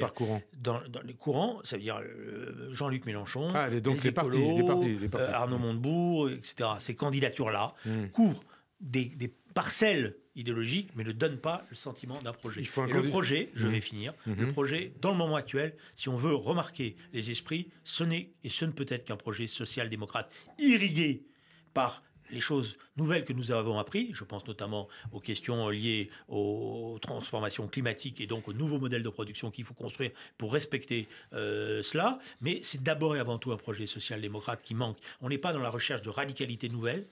par dans, les courants, ça veut dire euh, Jean-Luc Mélenchon, ah, donc les, partis, les partis, euh, Arnaud Montebourg, etc. Ces candidatures-là hmm. couvrent des, parcelles idéologiques, mais ne donnent pas le sentiment d'un projet. Il faut un le projet, je vais hmm. finir, le hmm. projet, dans le moment actuel, si on veut remarquer les esprits, ce n'est et ce ne peut être qu'un projet social-démocrate irrigué par les choses nouvelles que nous avons apprises, je pense notamment aux questions liées aux transformations climatiques et donc aux nouveaux modèles de production qu'il faut construire pour respecter euh, cela, mais c'est d'abord et avant tout un projet social-démocrate qui manque. On n'est pas dans la recherche de radicalité nouvelle,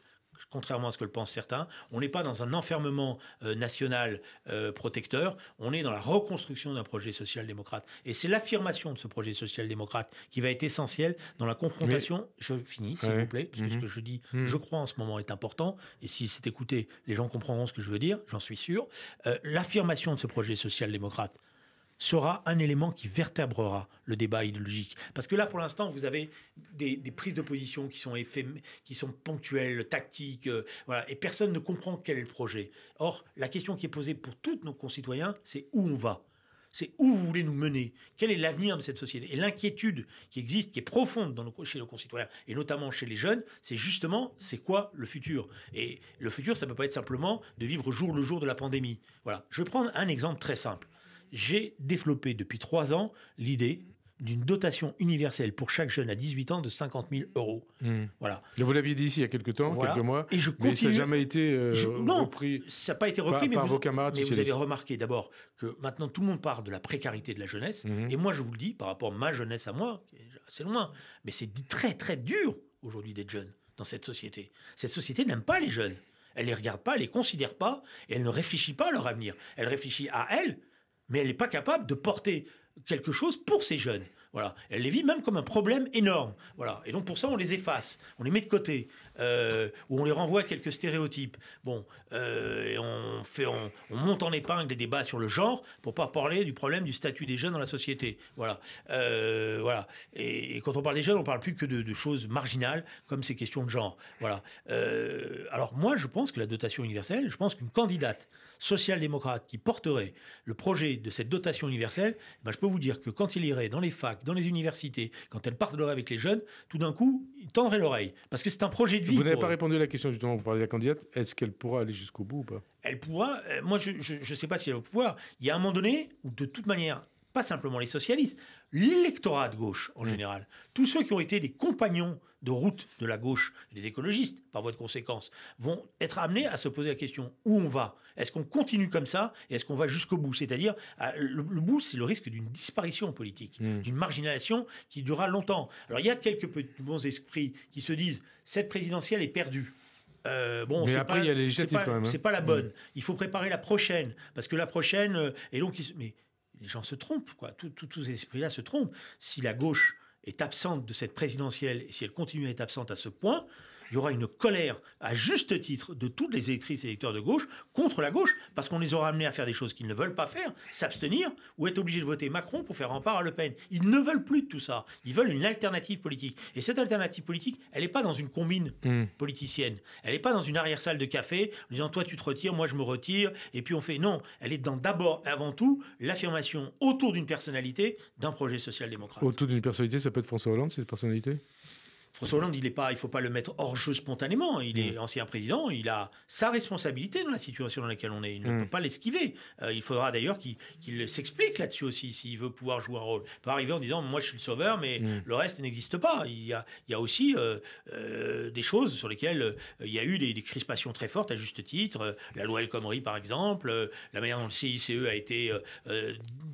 contrairement à ce que le pensent certains. On n'est pas dans un enfermement euh, national euh, protecteur, on est dans la reconstruction d'un projet social-démocrate. Et c'est l'affirmation de ce projet social-démocrate qui va être essentielle dans la confrontation. Je finis, s'il vous plaît, parce que ce mhm. que je dis, mhm. je crois en ce moment est important. Et si c'est écouté, les gens comprendront ce que je veux dire, j'en suis sûr. Euh, l'affirmation de ce projet social-démocrate, sera un élément qui vertébrera le débat idéologique. Parce que là, pour l'instant, vous avez des, prises de position qui sont, qui sont ponctuelles, tactiques, euh, voilà, et personne ne comprend quel est le projet. Or, la question qui est posée pour tous nos concitoyens, c'est où on va c'est où vous voulez nous mener Quel est l'avenir de cette société Et l'inquiétude qui existe, qui est profonde dans nos, chez nos concitoyens, et notamment chez les jeunes, c'est justement, c'est quoi le futur Et le futur, ça ne peut pas être simplement de vivre jour le jour de la pandémie. Voilà. Je vais prendre un exemple très simple j'ai développé depuis trois ans l'idée d'une dotation universelle pour chaque jeune à 18 ans de 50 000 euros. Hmm. Voilà. Vous l'aviez dit ici il y a quelques temps, quelques mois, et je mais ça n'a jamais été euh, repris. Ça n'a pas été repris, par, mais, vous, vos camarades mais vous avez remarqué d'abord que maintenant tout le monde parle de la précarité de la jeunesse, mhm. et moi je vous le dis par rapport à ma jeunesse à moi, c'est loin, mais c'est très très dur aujourd'hui d'être jeune dans cette société. Cette société n'aime pas les jeunes. Elle les regarde pas, elle les considère pas, et elle ne réfléchit pas à leur avenir. Elle réfléchit à elle, mais elle n'est pas capable de porter quelque chose pour ces jeunes. Voilà. Elle les vit même comme un problème énorme. Voilà. Et donc pour ça, on les efface, on les met de côté. Euh, où on les renvoie à quelques stéréotypes. Bon, euh, et on, fait, on, monte en épingle des débats sur le genre pour pas parler du problème du statut des jeunes dans la société. Voilà. Euh, voilà. Et, quand on parle des jeunes, on ne parle plus que de, choses marginales comme ces questions de genre. Voilà. alors moi, je pense que la dotation universelle, je pense qu'une candidate social-démocrate qui porterait le projet de cette dotation universelle, eh ben, je peux vous dire que quand il irait dans les facs, dans les universités, quand elle parlerait avec les jeunes, tout d'un coup, il tendrait l'oreille. Parce que c'est un projet vous n'avez pas répondu à la question, du où vous parlez de la candidate. Est-ce qu'elle pourra aller jusqu'au bout ou pas Elle pourra. Euh, moi, je ne sais pas si elle va pouvoir. Il y a un moment donné où, de toute manière, pas simplement les socialistes, l'électorat de gauche en mm. général, tous ceux qui ont été des compagnons de route de la gauche, les écologistes par voie de conséquence, vont être amenés à se poser la question où on va Est-ce qu'on continue comme ça et est-ce qu'on va jusqu'au bout C'est-à-dire, euh, le, bout, c'est le risque d'une disparition politique, mm. d'une marginalisation qui durera longtemps. Alors il y a quelques bons esprits qui se disent cette présidentielle est perdue. Euh, bon, mais pas, C'est pas la mm. bonne. Il faut préparer la prochaine. Parce que la prochaine. Euh, et donc, les gens se trompent, quoi. Tous ces esprits-là se trompent. Si la gauche est absente de cette présidentielle et si elle continue à être absente à ce point, il y aura une colère, à juste titre, de toutes les électrices et électeurs de gauche contre la gauche, parce qu'on les aura amenés à faire des choses qu'ils ne veulent pas faire, s'abstenir, ou être obligés de voter Macron pour faire rempart à Le Pen. Ils ne veulent plus de tout ça. Ils veulent une alternative politique. Et cette alternative politique, elle n'est pas dans une combine hmm. politicienne. Elle n'est pas dans une arrière-salle de café, en disant toi tu te retires, moi je me retire, et puis on fait. Non, elle est dans d'abord, avant tout, l'affirmation autour d'une personnalité d'un projet social-démocrate. Autour d'une personnalité, ça peut être François Hollande, cette personnalité François Hollande, il est pas, il faut pas le mettre hors jeu spontanément. Il est mm. ancien président, il a sa responsabilité dans la situation dans laquelle on est. Il ne mm. peut pas l'esquiver. Euh, il faudra d'ailleurs qu'il s'explique là-dessus aussi s'il veut pouvoir jouer un rôle. Pas arriver en disant moi je suis le sauveur, mais mm. le reste n'existe pas. Il y a, aussi euh, euh, des choses sur lesquelles il y a eu des, crispations très fortes à juste titre. la loi El Khomri par exemple, la manière dont le CICE a été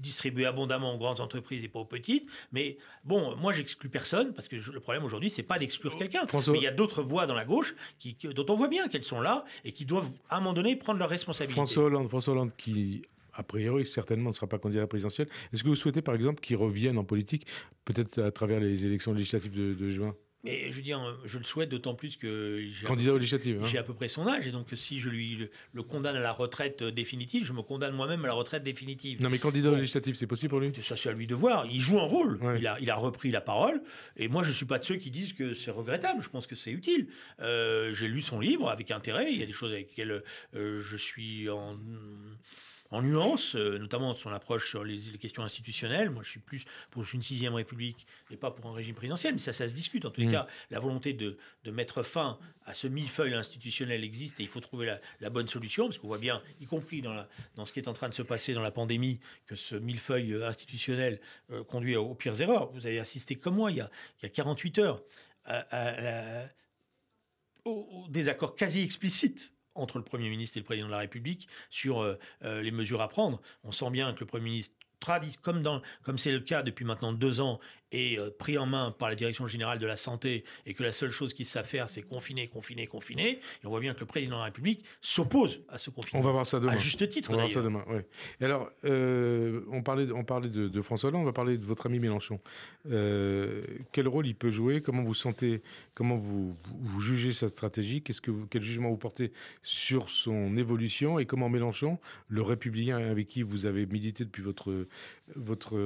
distribué abondamment aux grandes entreprises et pas aux petites. Mais bon, moi j'exclus personne parce que le problème aujourd'hui c'est pas d'exclure euh, quelqu'un. Mais il y a d'autres voix dans la gauche qui, dont on voit bien qu'elles sont là et qui doivent, à un moment donné, prendre leurs responsabilités. François Hollande, François Hollande qui a priori, certainement ne sera pas candidat à la présidentielle. Est-ce que vous souhaitez, par exemple, qu'il revienne en politique, peut-être à travers les élections législatives de juin et je euh, je le souhaite d'autant plus que candidat hein. J'ai à peu près son âge et donc si je lui le, condamne à la retraite euh, définitive, je me condamne moi-même à la retraite définitive. Non, mais candidat législatif, c'est possible pour lui. Ça, c'est à lui de voir. Il joue un rôle. Il, a, il a repris la parole. Et moi, je suis pas de ceux qui disent que c'est regrettable. Je pense que c'est utile. Euh, j'ai lu son livre avec intérêt. Il y a des choses avec lesquelles je suis en en nuance, euh, notamment son approche sur les, questions institutionnelles. Moi, je suis plus pour une sixième république et pas pour un régime présidentiel, mais ça, ça se discute. En tous les mm. cas, la volonté de, mettre fin à ce millefeuille institutionnel existe et il faut trouver la, bonne solution, parce qu'on voit bien, y compris dans, dans ce qui est en train de se passer dans la pandémie, que ce millefeuille euh, institutionnel euh, conduit aux, pires erreurs. Vous avez assisté comme moi il y a, 48 heures à, désaccord quasi explicite entre le Premier ministre et le Président de la République sur euh, euh, les mesures à prendre. On sent bien que le Premier ministre comme comme c'est le cas depuis maintenant deux ans, est euh, pris en main par la direction générale de la santé et que la seule chose qu'il sait faire, c'est confiner, confiner, confiner. Et on voit bien que le président de la République s'oppose à ce confinement. On va voir ça demain. À juste titre. On va voir ça demain. Oui. alors, euh, on parlait, on parlait de, François Hollande, on va parler de votre ami Mélenchon. Euh, quel rôle il peut jouer Comment vous sentez Comment vous, vous jugez sa stratégie que quel jugement vous portez sur son évolution et comment Mélenchon, le républicain avec qui vous avez milité depuis votre votre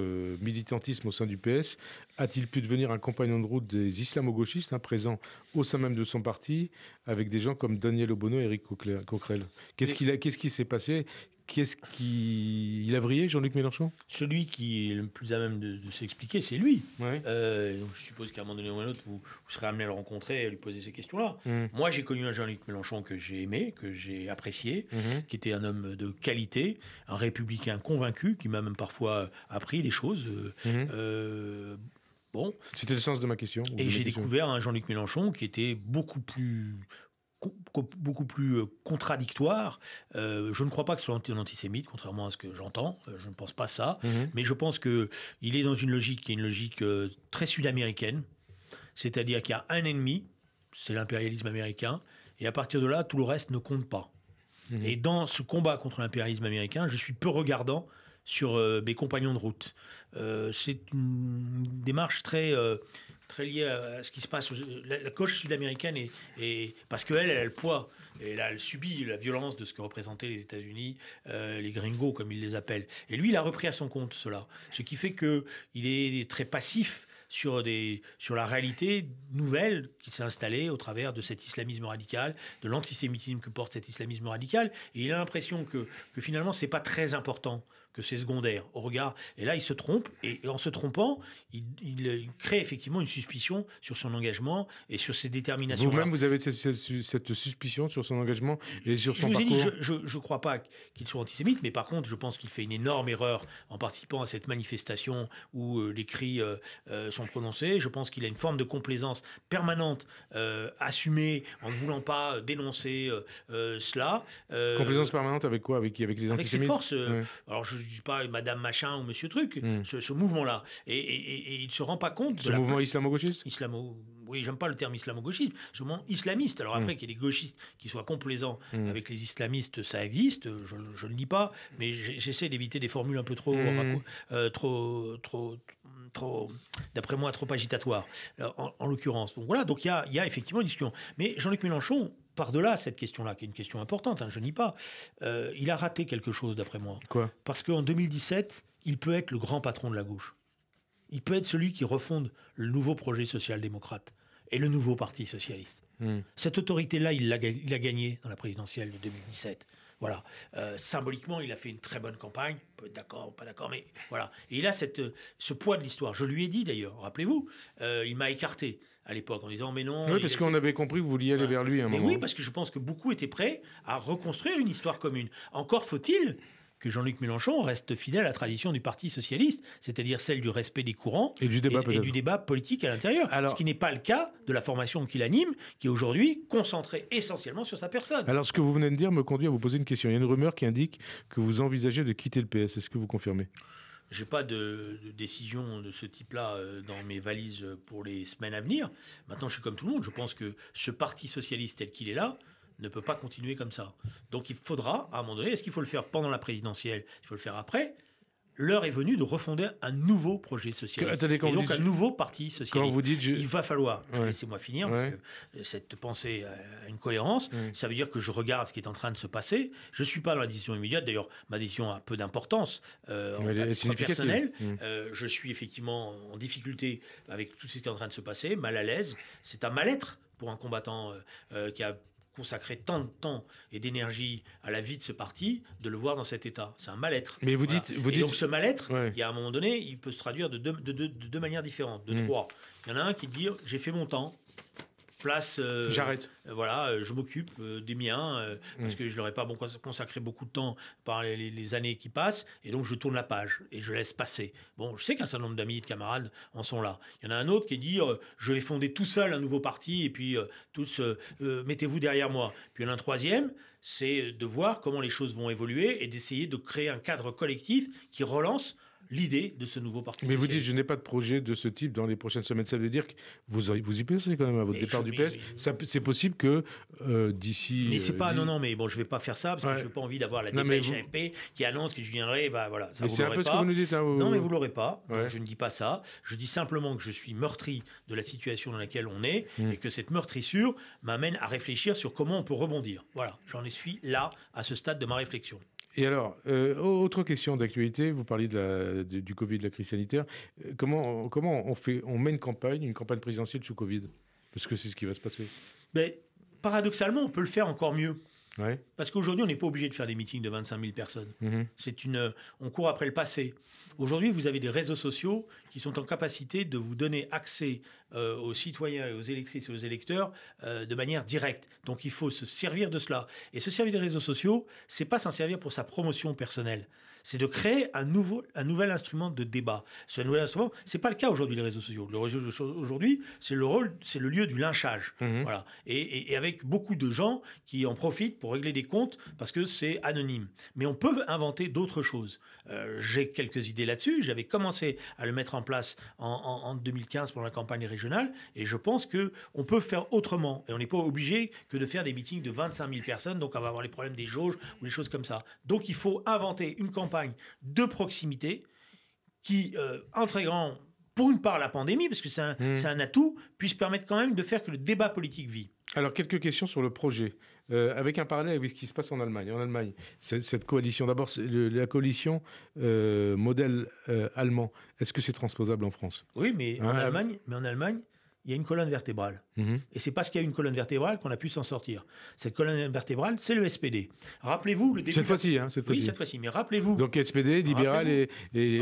militantisme au sein du PS a-t-il pu devenir un compagnon de route des islamo-gauchistes, hein, présents au sein même de son parti, avec des gens comme Daniel Obono et Eric Coquerel Qu'est-ce qui s'est passé Qu'est-ce qui. Il a vrillé, Jean-Luc Mélenchon Celui qui est le plus à même de, s'expliquer, c'est lui. Euh, je suppose qu'à un moment donné ou à un autre, vous, serez amené à le rencontrer et à lui poser ces questions-là. Mm. Moi, j'ai connu un Jean-Luc Mélenchon que j'ai aimé, que j'ai apprécié, mm -hmm. qui était un homme de qualité, un républicain convaincu, qui m'a même parfois appris des choses. Euh, mm -hmm. euh, bon. C'était le sens de ma question. Et j'ai découvert un Jean-Luc Mélenchon qui était beaucoup plus beaucoup plus euh, contradictoire. Euh, je ne crois pas que ce soit un antisémite, contrairement à ce que j'entends. Euh, je ne pense pas ça. Mhm. Mais je pense qu'il est dans une logique qui est une logique très sud-américaine. C'est-à-dire qu'il y a un ennemi, c'est l'impérialisme américain. Et à partir de là, tout le reste ne compte pas. Mhm. Et dans ce combat contre l'impérialisme américain, je suis peu regardant sur mes compagnons de route. c'est une démarche très très lié à, ce qui se passe. La, coche sud-américaine, est, parce qu'elle, elle a le poids. Et là, elle subit la violence de ce que représentaient les États-Unis, euh, les gringos, comme ils les appellent. Et lui, il a repris à son compte cela. Ce qui fait que il est très passif sur, des, sur la réalité nouvelle qui s'est installée au travers de cet islamisme radical, de l'antisémitisme que porte cet islamisme radical. Et il a l'impression que, que finalement, c'est pas très important que c'est secondaire au regard. Et là, il se trompe, et, en se trompant, euh, il, crée effectivement une suspicion sur son engagement et sur ses déterminations. Vous-même, vous avez cette, suspicion sur son engagement et sur son je parcours. je ne crois pas qu'il soit antisémite, mais par contre, je pense qu'il fait une énorme erreur en participant à cette manifestation où euh, les cris euh, sont prononcés. Je pense qu'il a une forme de complaisance permanente assumée en ne voulant pas dénoncer cela. complaisance permanente avec quoi avec, avec les antisémites Avec ses forces. Alors, je, pas Madame Machin ou Monsieur Truc, hmm. ce, mouvement-là. Et, il ne se rend pas compte. Ce mouvement islamo-gauchiste Islamo. Oui, j'aime pas le terme islamo-gauchiste, ce mouvement islamiste. Alors après, hmm. qu'il y ait des gauchistes qui soient complaisants hmm. avec les islamistes, ça existe, je, ne ne dis pas, mais j'essaie d'éviter des formules un peu trop. Euh, trop, trop, trop d'après moi, trop agitatoires, euh, en, l'occurrence. Donc voilà, donc il y a, y a effectivement une discussion. Mais Jean-Luc Mélenchon par-delà cette question-là, qui est une question importante, hein, je nie pas, euh, il a raté quelque chose, d'après moi. Quoi Parce qu'en 2017, il peut être le grand patron de la gauche. Il peut être celui qui refonde le nouveau projet social-démocrate et le nouveau parti socialiste. Hmm. Cette autorité-là, il l'a gagnée dans la présidentielle de 2017. Voilà. Euh, symboliquement, il a fait une très bonne campagne. Peut d'accord, pas d'accord, mais voilà. Et il a cette, euh, ce poids de l'histoire. Je lui ai dit d'ailleurs, rappelez-vous, il m'a écarté à l'époque en disant mais non. Oui, parce qu'on avait compris que vous vouliez aller vers lui à un mais Oui, parce que je pense que beaucoup étaient prêts à reconstruire une histoire commune. Encore faut-il que Jean-Luc Mélenchon reste fidèle à la tradition du Parti socialiste, c'est-à-dire celle du respect des courants et du débat, et du débat politique à l'intérieur. Ce qui n'est pas le cas de la formation qu'il anime, qui est aujourd'hui concentrée essentiellement sur sa personne. Alors ce que vous venez de dire me conduit à vous poser une question. Il y a une rumeur qui indique que vous envisagez de quitter le PS. Est-ce que vous confirmez j'ai pas de, décision de ce type-là euh, dans mes valises pour les semaines à venir. Maintenant, je suis comme tout le monde. Je pense que ce parti socialiste tel qu'il est là, ne peut pas continuer comme ça. Donc il faudra, à un moment donné, est-ce qu'il faut le faire pendant la présidentielle Il faut le faire après l'heure est venue de refonder un nouveau projet social. et donc un nouveau parti socialiste. Quand vous dites, il va falloir, laissez-moi finir, parce que euh, cette pensée a une cohérence, ça veut dire que je regarde ce qui est en train de se passer. Je ne suis pas dans la décision immédiate, d'ailleurs, ma décision a peu d'importance euh, en personnel. Mm. Euh, je suis effectivement en difficulté avec tout ce qui est en train de se passer, mal à l'aise. C'est un mal-être pour un combattant euh, qui a consacrer tant de temps et d'énergie à la vie de ce parti, de le voir dans cet état. C'est un mal-être. Mais vous dites, vous et dites... donc ce mal-être, il y a un moment donné, il peut se traduire de deux, de manières différentes, de mm. trois. Il y en a un qui dit j'ai fait mon temps, place. Euh, J'arrête. Euh, voilà, euh, je m'occupe des miens mm. parce que je leur ai pas consacré beaucoup de temps par les, années qui passent et donc je tourne la page et je laisse passer. Bon, je sais qu'un certain nombre d'amis et de camarades en sont là. Il y en a un autre qui dit je vais fonder tout seul un nouveau parti et puis tous mettez-vous derrière moi. Puis il y en a un troisième c'est de voir comment les choses vont évoluer et d'essayer de créer un cadre collectif qui relance l'idée de ce nouveau parti. Mais vous dites, je n'ai pas de projet de ce type dans les prochaines semaines. Ça veut dire que vous, vous y pensez quand même à votre départ du PS. C'est possible que euh, d'ici. Mais c'est euh, pas, non, non, mais bon, je vais pas faire ça parce que je n'ai pas envie d'avoir la non, qui annonce que je viendrai. Bah, voilà, mais c'est un peu ce que vous nous dites. à hein, vous... Non, mais vous l'aurez pas. Je ne dis pas ça. Je dis simplement que je suis meurtri de la situation dans laquelle on est mm. et que cette meurtrissure m'amène à réfléchir sur comment on peut rebondir. Voilà, j'en suis là à ce stade de ma réflexion. Et alors, euh, autre question d'actualité, vous parliez de la, du Covid, de la crise sanitaire. Euh, comment, comment on, fait, on met une campagne, une campagne présidentielle sous Covid Parce que c'est ce qui va se passer. Mais ben, paradoxalement, on peut le faire encore mieux. Parce qu'aujourd'hui, on n'est pas obligé de faire des meetings de 25 000 personnes. Mhm. C'est une, euh, on court après le passé. Aujourd'hui, vous avez des réseaux sociaux qui sont en capacité de vous donner accès euh, aux citoyens et aux électrices et aux électeurs euh, de manière directe. Donc, il faut se servir de cela. Et se servir des réseaux sociaux, c'est pas s'en servir pour sa promotion personnelle c'est de créer un, nouveau, un nouvel instrument de débat. Ce nouvel instrument, c'est pas le cas aujourd'hui les réseaux sociaux. Le réseau aujourd'hui, c'est le rôle, c'est le lieu du lynchage, mmh voilà. Et, avec beaucoup de gens qui en profitent pour régler des comptes parce que c'est anonyme. Mais on peut inventer d'autres choses. Euh, j'ai quelques idées là-dessus. J'avais commencé à le mettre en place en, 2015 pour la campagne régionale, et je pense que on peut faire autrement. Et on n'est pas obligé que de faire des meetings de 25 000 personnes. Donc on va avoir les problèmes des jauges ou des choses comme ça. Donc il faut inventer une campagne campagne de proximité qui, euh, grand, pour une part la pandémie, parce que c'est un, hmm. un, atout, puisse permettre quand même de faire que le débat politique vit. Alors, quelques questions sur le projet. Euh, avec un parallèle avec ce qui se passe en Allemagne. En Allemagne, cette coalition, d'abord la coalition euh, modèle euh, allemand, est-ce que c'est transposable en France Oui, mais, en Allemagne, mais en Allemagne, il y a une colonne vertébrale. Mhm. Et c'est parce qu'il y a une colonne vertébrale qu'on a pu s'en sortir. Cette colonne vertébrale, c'est le SPD. Rappelez-vous le début. Cette fois-ci, hein, cette fois-ci. Oui, cette fois-ci, mais rappelez-vous. Donc SPD, libéral et,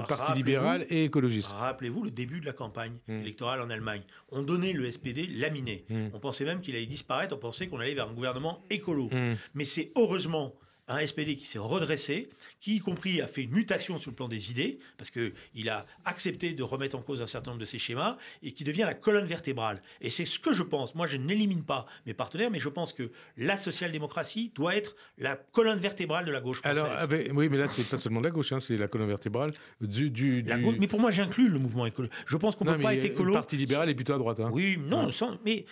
Parti libéral et écologiste. Rappelez-vous le début de la campagne mhm. électorale en Allemagne. On donnait le SPD laminé. Mhm. On pensait même qu'il allait disparaître, on pensait qu'on allait vers un gouvernement écolo. Mais c'est heureusement un SPD qui s'est redressé, qui y compris a fait une mutation sur le plan des idées, parce qu'il a accepté de remettre en cause un certain nombre de ses schémas, et qui devient la colonne vertébrale. Et c'est ce que je pense. Moi, je n'élimine pas mes partenaires, mais je pense que la social-démocratie doit être la colonne vertébrale de la gauche française. Alors, ah ben, oui, mais là, c'est pas seulement de la gauche, hein, c'est la colonne vertébrale du... Gauche, mais pour moi, j'inclus le mouvement écolo. Je pense qu'on ne peut pas être écolo... Le Parti libéral est plutôt à droite. Hein. Oui, non, hein. mais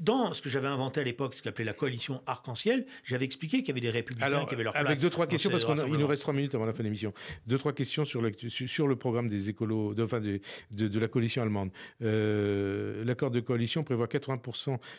dans ce que j'avais inventé à l'époque, ce qu'appelait la coalition arc-en-ciel, j'avais expliqué qu'il y avait des républicains qui avaient leur place. Avec deux trois questions parce qu'il nous reste trois minutes avant la fin de l'émission. Deux trois questions sur, sur le programme des écolos, de, enfin de, la coalition allemande. Euh, l'accord de coalition prévoit 80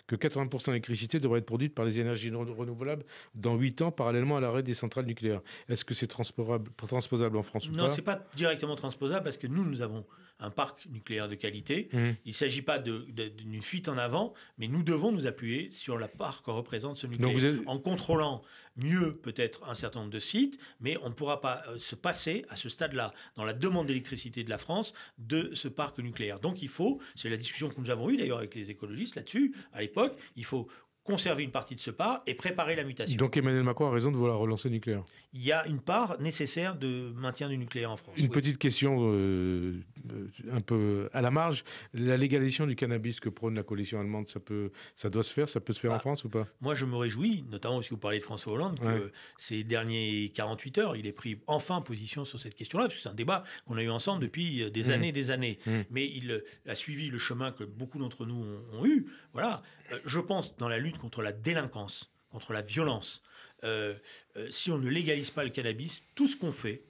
que 80 de l'électricité devrait être produite par les énergies renouvelables dans 8 ans, parallèlement à l'arrêt des centrales nucléaires. Est-ce que c'est transposable en France ou non, pas Non, c'est pas directement transposable parce que nous nous avons un parc nucléaire de qualité. Mmh. Il ne s'agit pas d'une fuite en avant, mais nous devons nous appuyer sur la part que représente ce nucléaire. En contrôlant mieux peut-être un certain nombre de sites, mais on ne pourra pas euh, se passer à ce stade-là, dans la demande d'électricité de la France, de ce parc nucléaire. Donc il faut, c'est la discussion que nous avons eue d'ailleurs avec les écologistes là-dessus à l'époque, il faut conserver une partie de ce pas et préparer la mutation. Donc Emmanuel Macron a raison de vouloir relancer le nucléaire. Il y a une part nécessaire de maintien du nucléaire en France. Une petite question euh, euh, un peu à la marge. La légalisation du cannabis que prône la coalition allemande, ça, peut, ça doit se faire Ça peut se faire en ah, France ou pas Moi, je me réjouis, notamment parce que vous parlez de François Hollande, que ces derniers 48 heures, il ait pris enfin position sur cette question-là, parce que c'est un débat qu'on a eu ensemble depuis euh, mmh. des années et des années. Mais il a suivi le chemin que beaucoup d'entre nous ont, eu. Voilà. je pense, dans la lutte contre la délinquance, contre la violence. Euh, euh, si on ne légalise pas le cannabis, tout ce qu'on fait,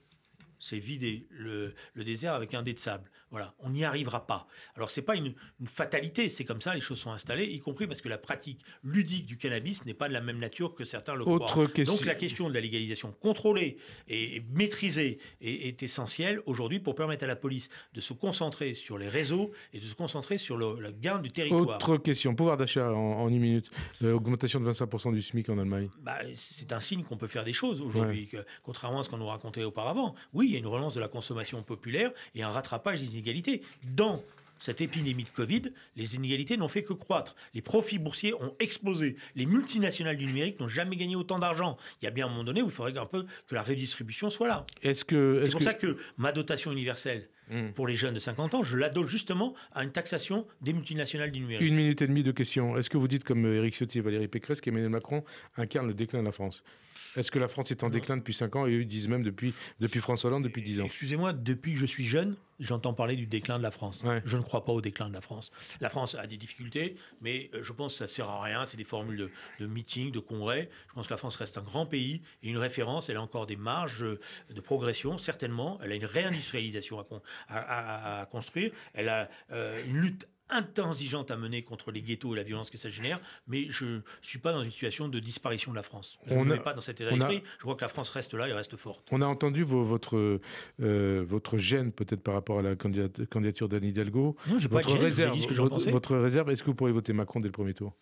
c'est vider le, désert avec un dé de sable. Voilà, on n'y arrivera pas. Alors c'est pas une, fatalité, c'est comme ça, les choses sont installées, y compris parce que la pratique ludique du cannabis n'est pas de la même nature que certains le croient. Donc la question de la légalisation contrôlée et maîtrisée est, essentielle aujourd'hui pour permettre à la police de se concentrer sur les réseaux et de se concentrer sur le, garde du territoire. Autre question, pouvoir d'achat en, une minute, l'augmentation euh, de 25% du SMIC en Allemagne. Bah, c'est un signe qu'on peut faire des choses aujourd'hui, contrairement à ce qu'on nous racontait auparavant. Oui, il y a une relance de la consommation populaire et un rattrapage des dans cette épidémie de Covid, les inégalités n'ont fait que croître. Les profits boursiers ont explosé. Les multinationales du numérique n'ont jamais gagné autant d'argent. Il y a bien un moment donné où il faudrait un peu que la redistribution soit là. C'est -ce est pour ça que ma dotation universelle, Hmm. pour les jeunes de 50 ans, je l'adore justement à une taxation des multinationales du numérique. Une minute et demie de questions. Est-ce que vous dites, comme euh, Éric Ciotti et Valérie Pécresse, qu'Emmanuel Macron incarne le déclin de la France Est-ce que la France est en déclin depuis 5 ans et eux disent même depuis, depuis François Hollande depuis 10 ans Excusez-moi, depuis que je suis jeune, j'entends parler du déclin de la France. Je ne crois pas au déclin de la France. La France a des difficultés, mais euh, je pense que ça ne sert à rien. C'est des formules de, meeting, de congrès. Je pense que la France reste un grand pays et une référence. Elle a encore des marges euh, de progression, certainement. Elle a une réindustrialisation à, à, construire. Elle a euh, une lutte intransigeante à mener contre les ghettos et la violence que ça génère, mais je ne suis pas dans une situation de disparition de la France. Je ne suis pas dans cet état d'esprit. Je crois que la France reste là et reste forte. On a entendu euh, votre, gêne peut-être par rapport à la candidature d'Anne Hidalgo. votre, réserve, est-ce que vous pourriez voter Macron dès le premier tour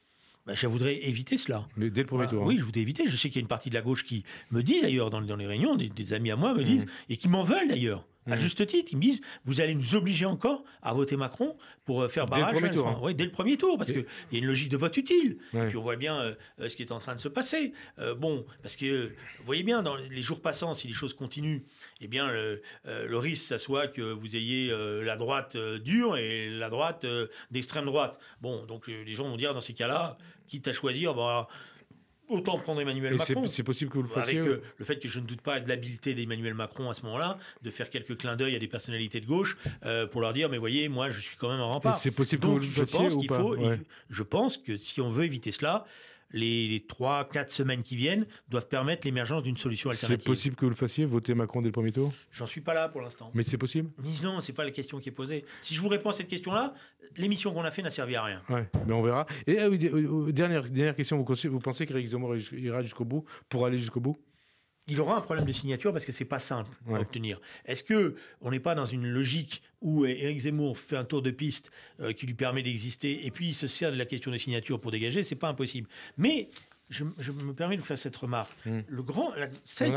bah, je voudrais éviter cela. Mais dès le premier bah, tour. Hein. Oui, je voudrais éviter. Je sais qu'il y a une partie de la gauche qui me dit d'ailleurs dans, dans, les réunions, des, amis à moi me mmh. disent, et qui m'en veulent d'ailleurs, à mhm. juste titre, ils me disent vous allez nous obliger encore à voter Macron pour euh, faire barrage. Dès le premier tour. Hein. dès le premier tour, parce que qu'il y a une logique de vote utile. Et puis on voit bien euh, ce qui est en train de se passer. Euh, bon, parce que vous voyez bien, dans les jours passants, si les choses continuent, eh bien, le, risque, ça soit que vous ayez la droite dure et la droite d'extrême droite. Bon, donc les gens vont dire dans ces cas-là, quitte à choisir, bah, autant prendre Emmanuel Macron. C'est possible que vous le fassiez. Avec euh, le fait que je ne doute pas de l'habileté d'Emmanuel Macron à ce moment-là, de faire quelques clins d'œil à des personnalités de gauche euh, pour leur dire mais voyez, moi je suis quand même un rempart. C'est possible que vous le fassiez je pense je pense que si on veut éviter cela, les, les 3-4 semaines qui viennent doivent permettre l'émergence d'une solution alternative. C'est possible que vous le fassiez, voter Macron dès le premier tour J'en suis pas là pour l'instant. Mais c'est possible Non, c'est pas la question qui est posée. Si je vous réponds à cette question-là, l'émission qu'on a fait n'a servi à rien. Ouais, mais on verra. Et euh, euh, euh, dernière, dernière question, vous, pensez, que pensez Zemmour ira jusqu'au bout pour aller jusqu'au bout il aura un problème de signature parce que c'est pas simple à obtenir. Est-ce que on n'est pas dans une logique où Eric Zemmour fait un tour de piste euh, qui lui permet d'exister et puis il se sert de la question des signature pour dégager C'est pas impossible. Mais je, me permets de faire cette remarque. Hmm. Le grand, celle,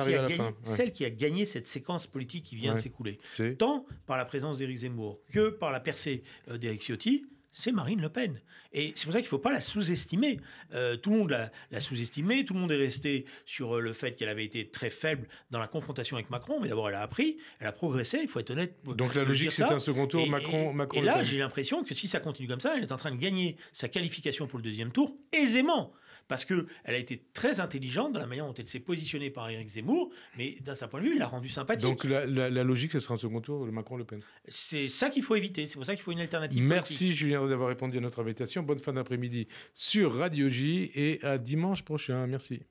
qui a gagné, cette séquence politique qui vient de s'écouler, tant par la présence d'Éric Zemmour que par la percée d'eric euh, d'Éric Ciotti, c'est Marine Le Pen. Et c'est pour ça qu'il ne faut pas la sous-estimer. Euh, tout le monde l'a, sous-estimé, tout le monde est resté sur euh, le fait qu'elle avait été très faible dans la confrontation avec Macron, mais d'abord elle a appris, elle a progressé, il faut être honnête. Donc la logique c'est un second tour, Macron, Macron. Et là j'ai l'impression que si ça continue comme ça, elle est en train de gagner sa qualification pour le deuxième tour aisément parce qu'elle a été très intelligente dans la manière dont elle s'est positionnée par Éric Zemmour, mais d'un certain point de vue, il l'a rendu sympathique. Donc la, logique, ce sera un second tour, le Macron-Le Pen. C'est ça qu'il faut éviter, c'est pour ça qu'il faut une alternative. Merci Julien d'avoir répondu à notre invitation. Bonne fin d'après-midi sur Radio J et à dimanche prochain. Merci.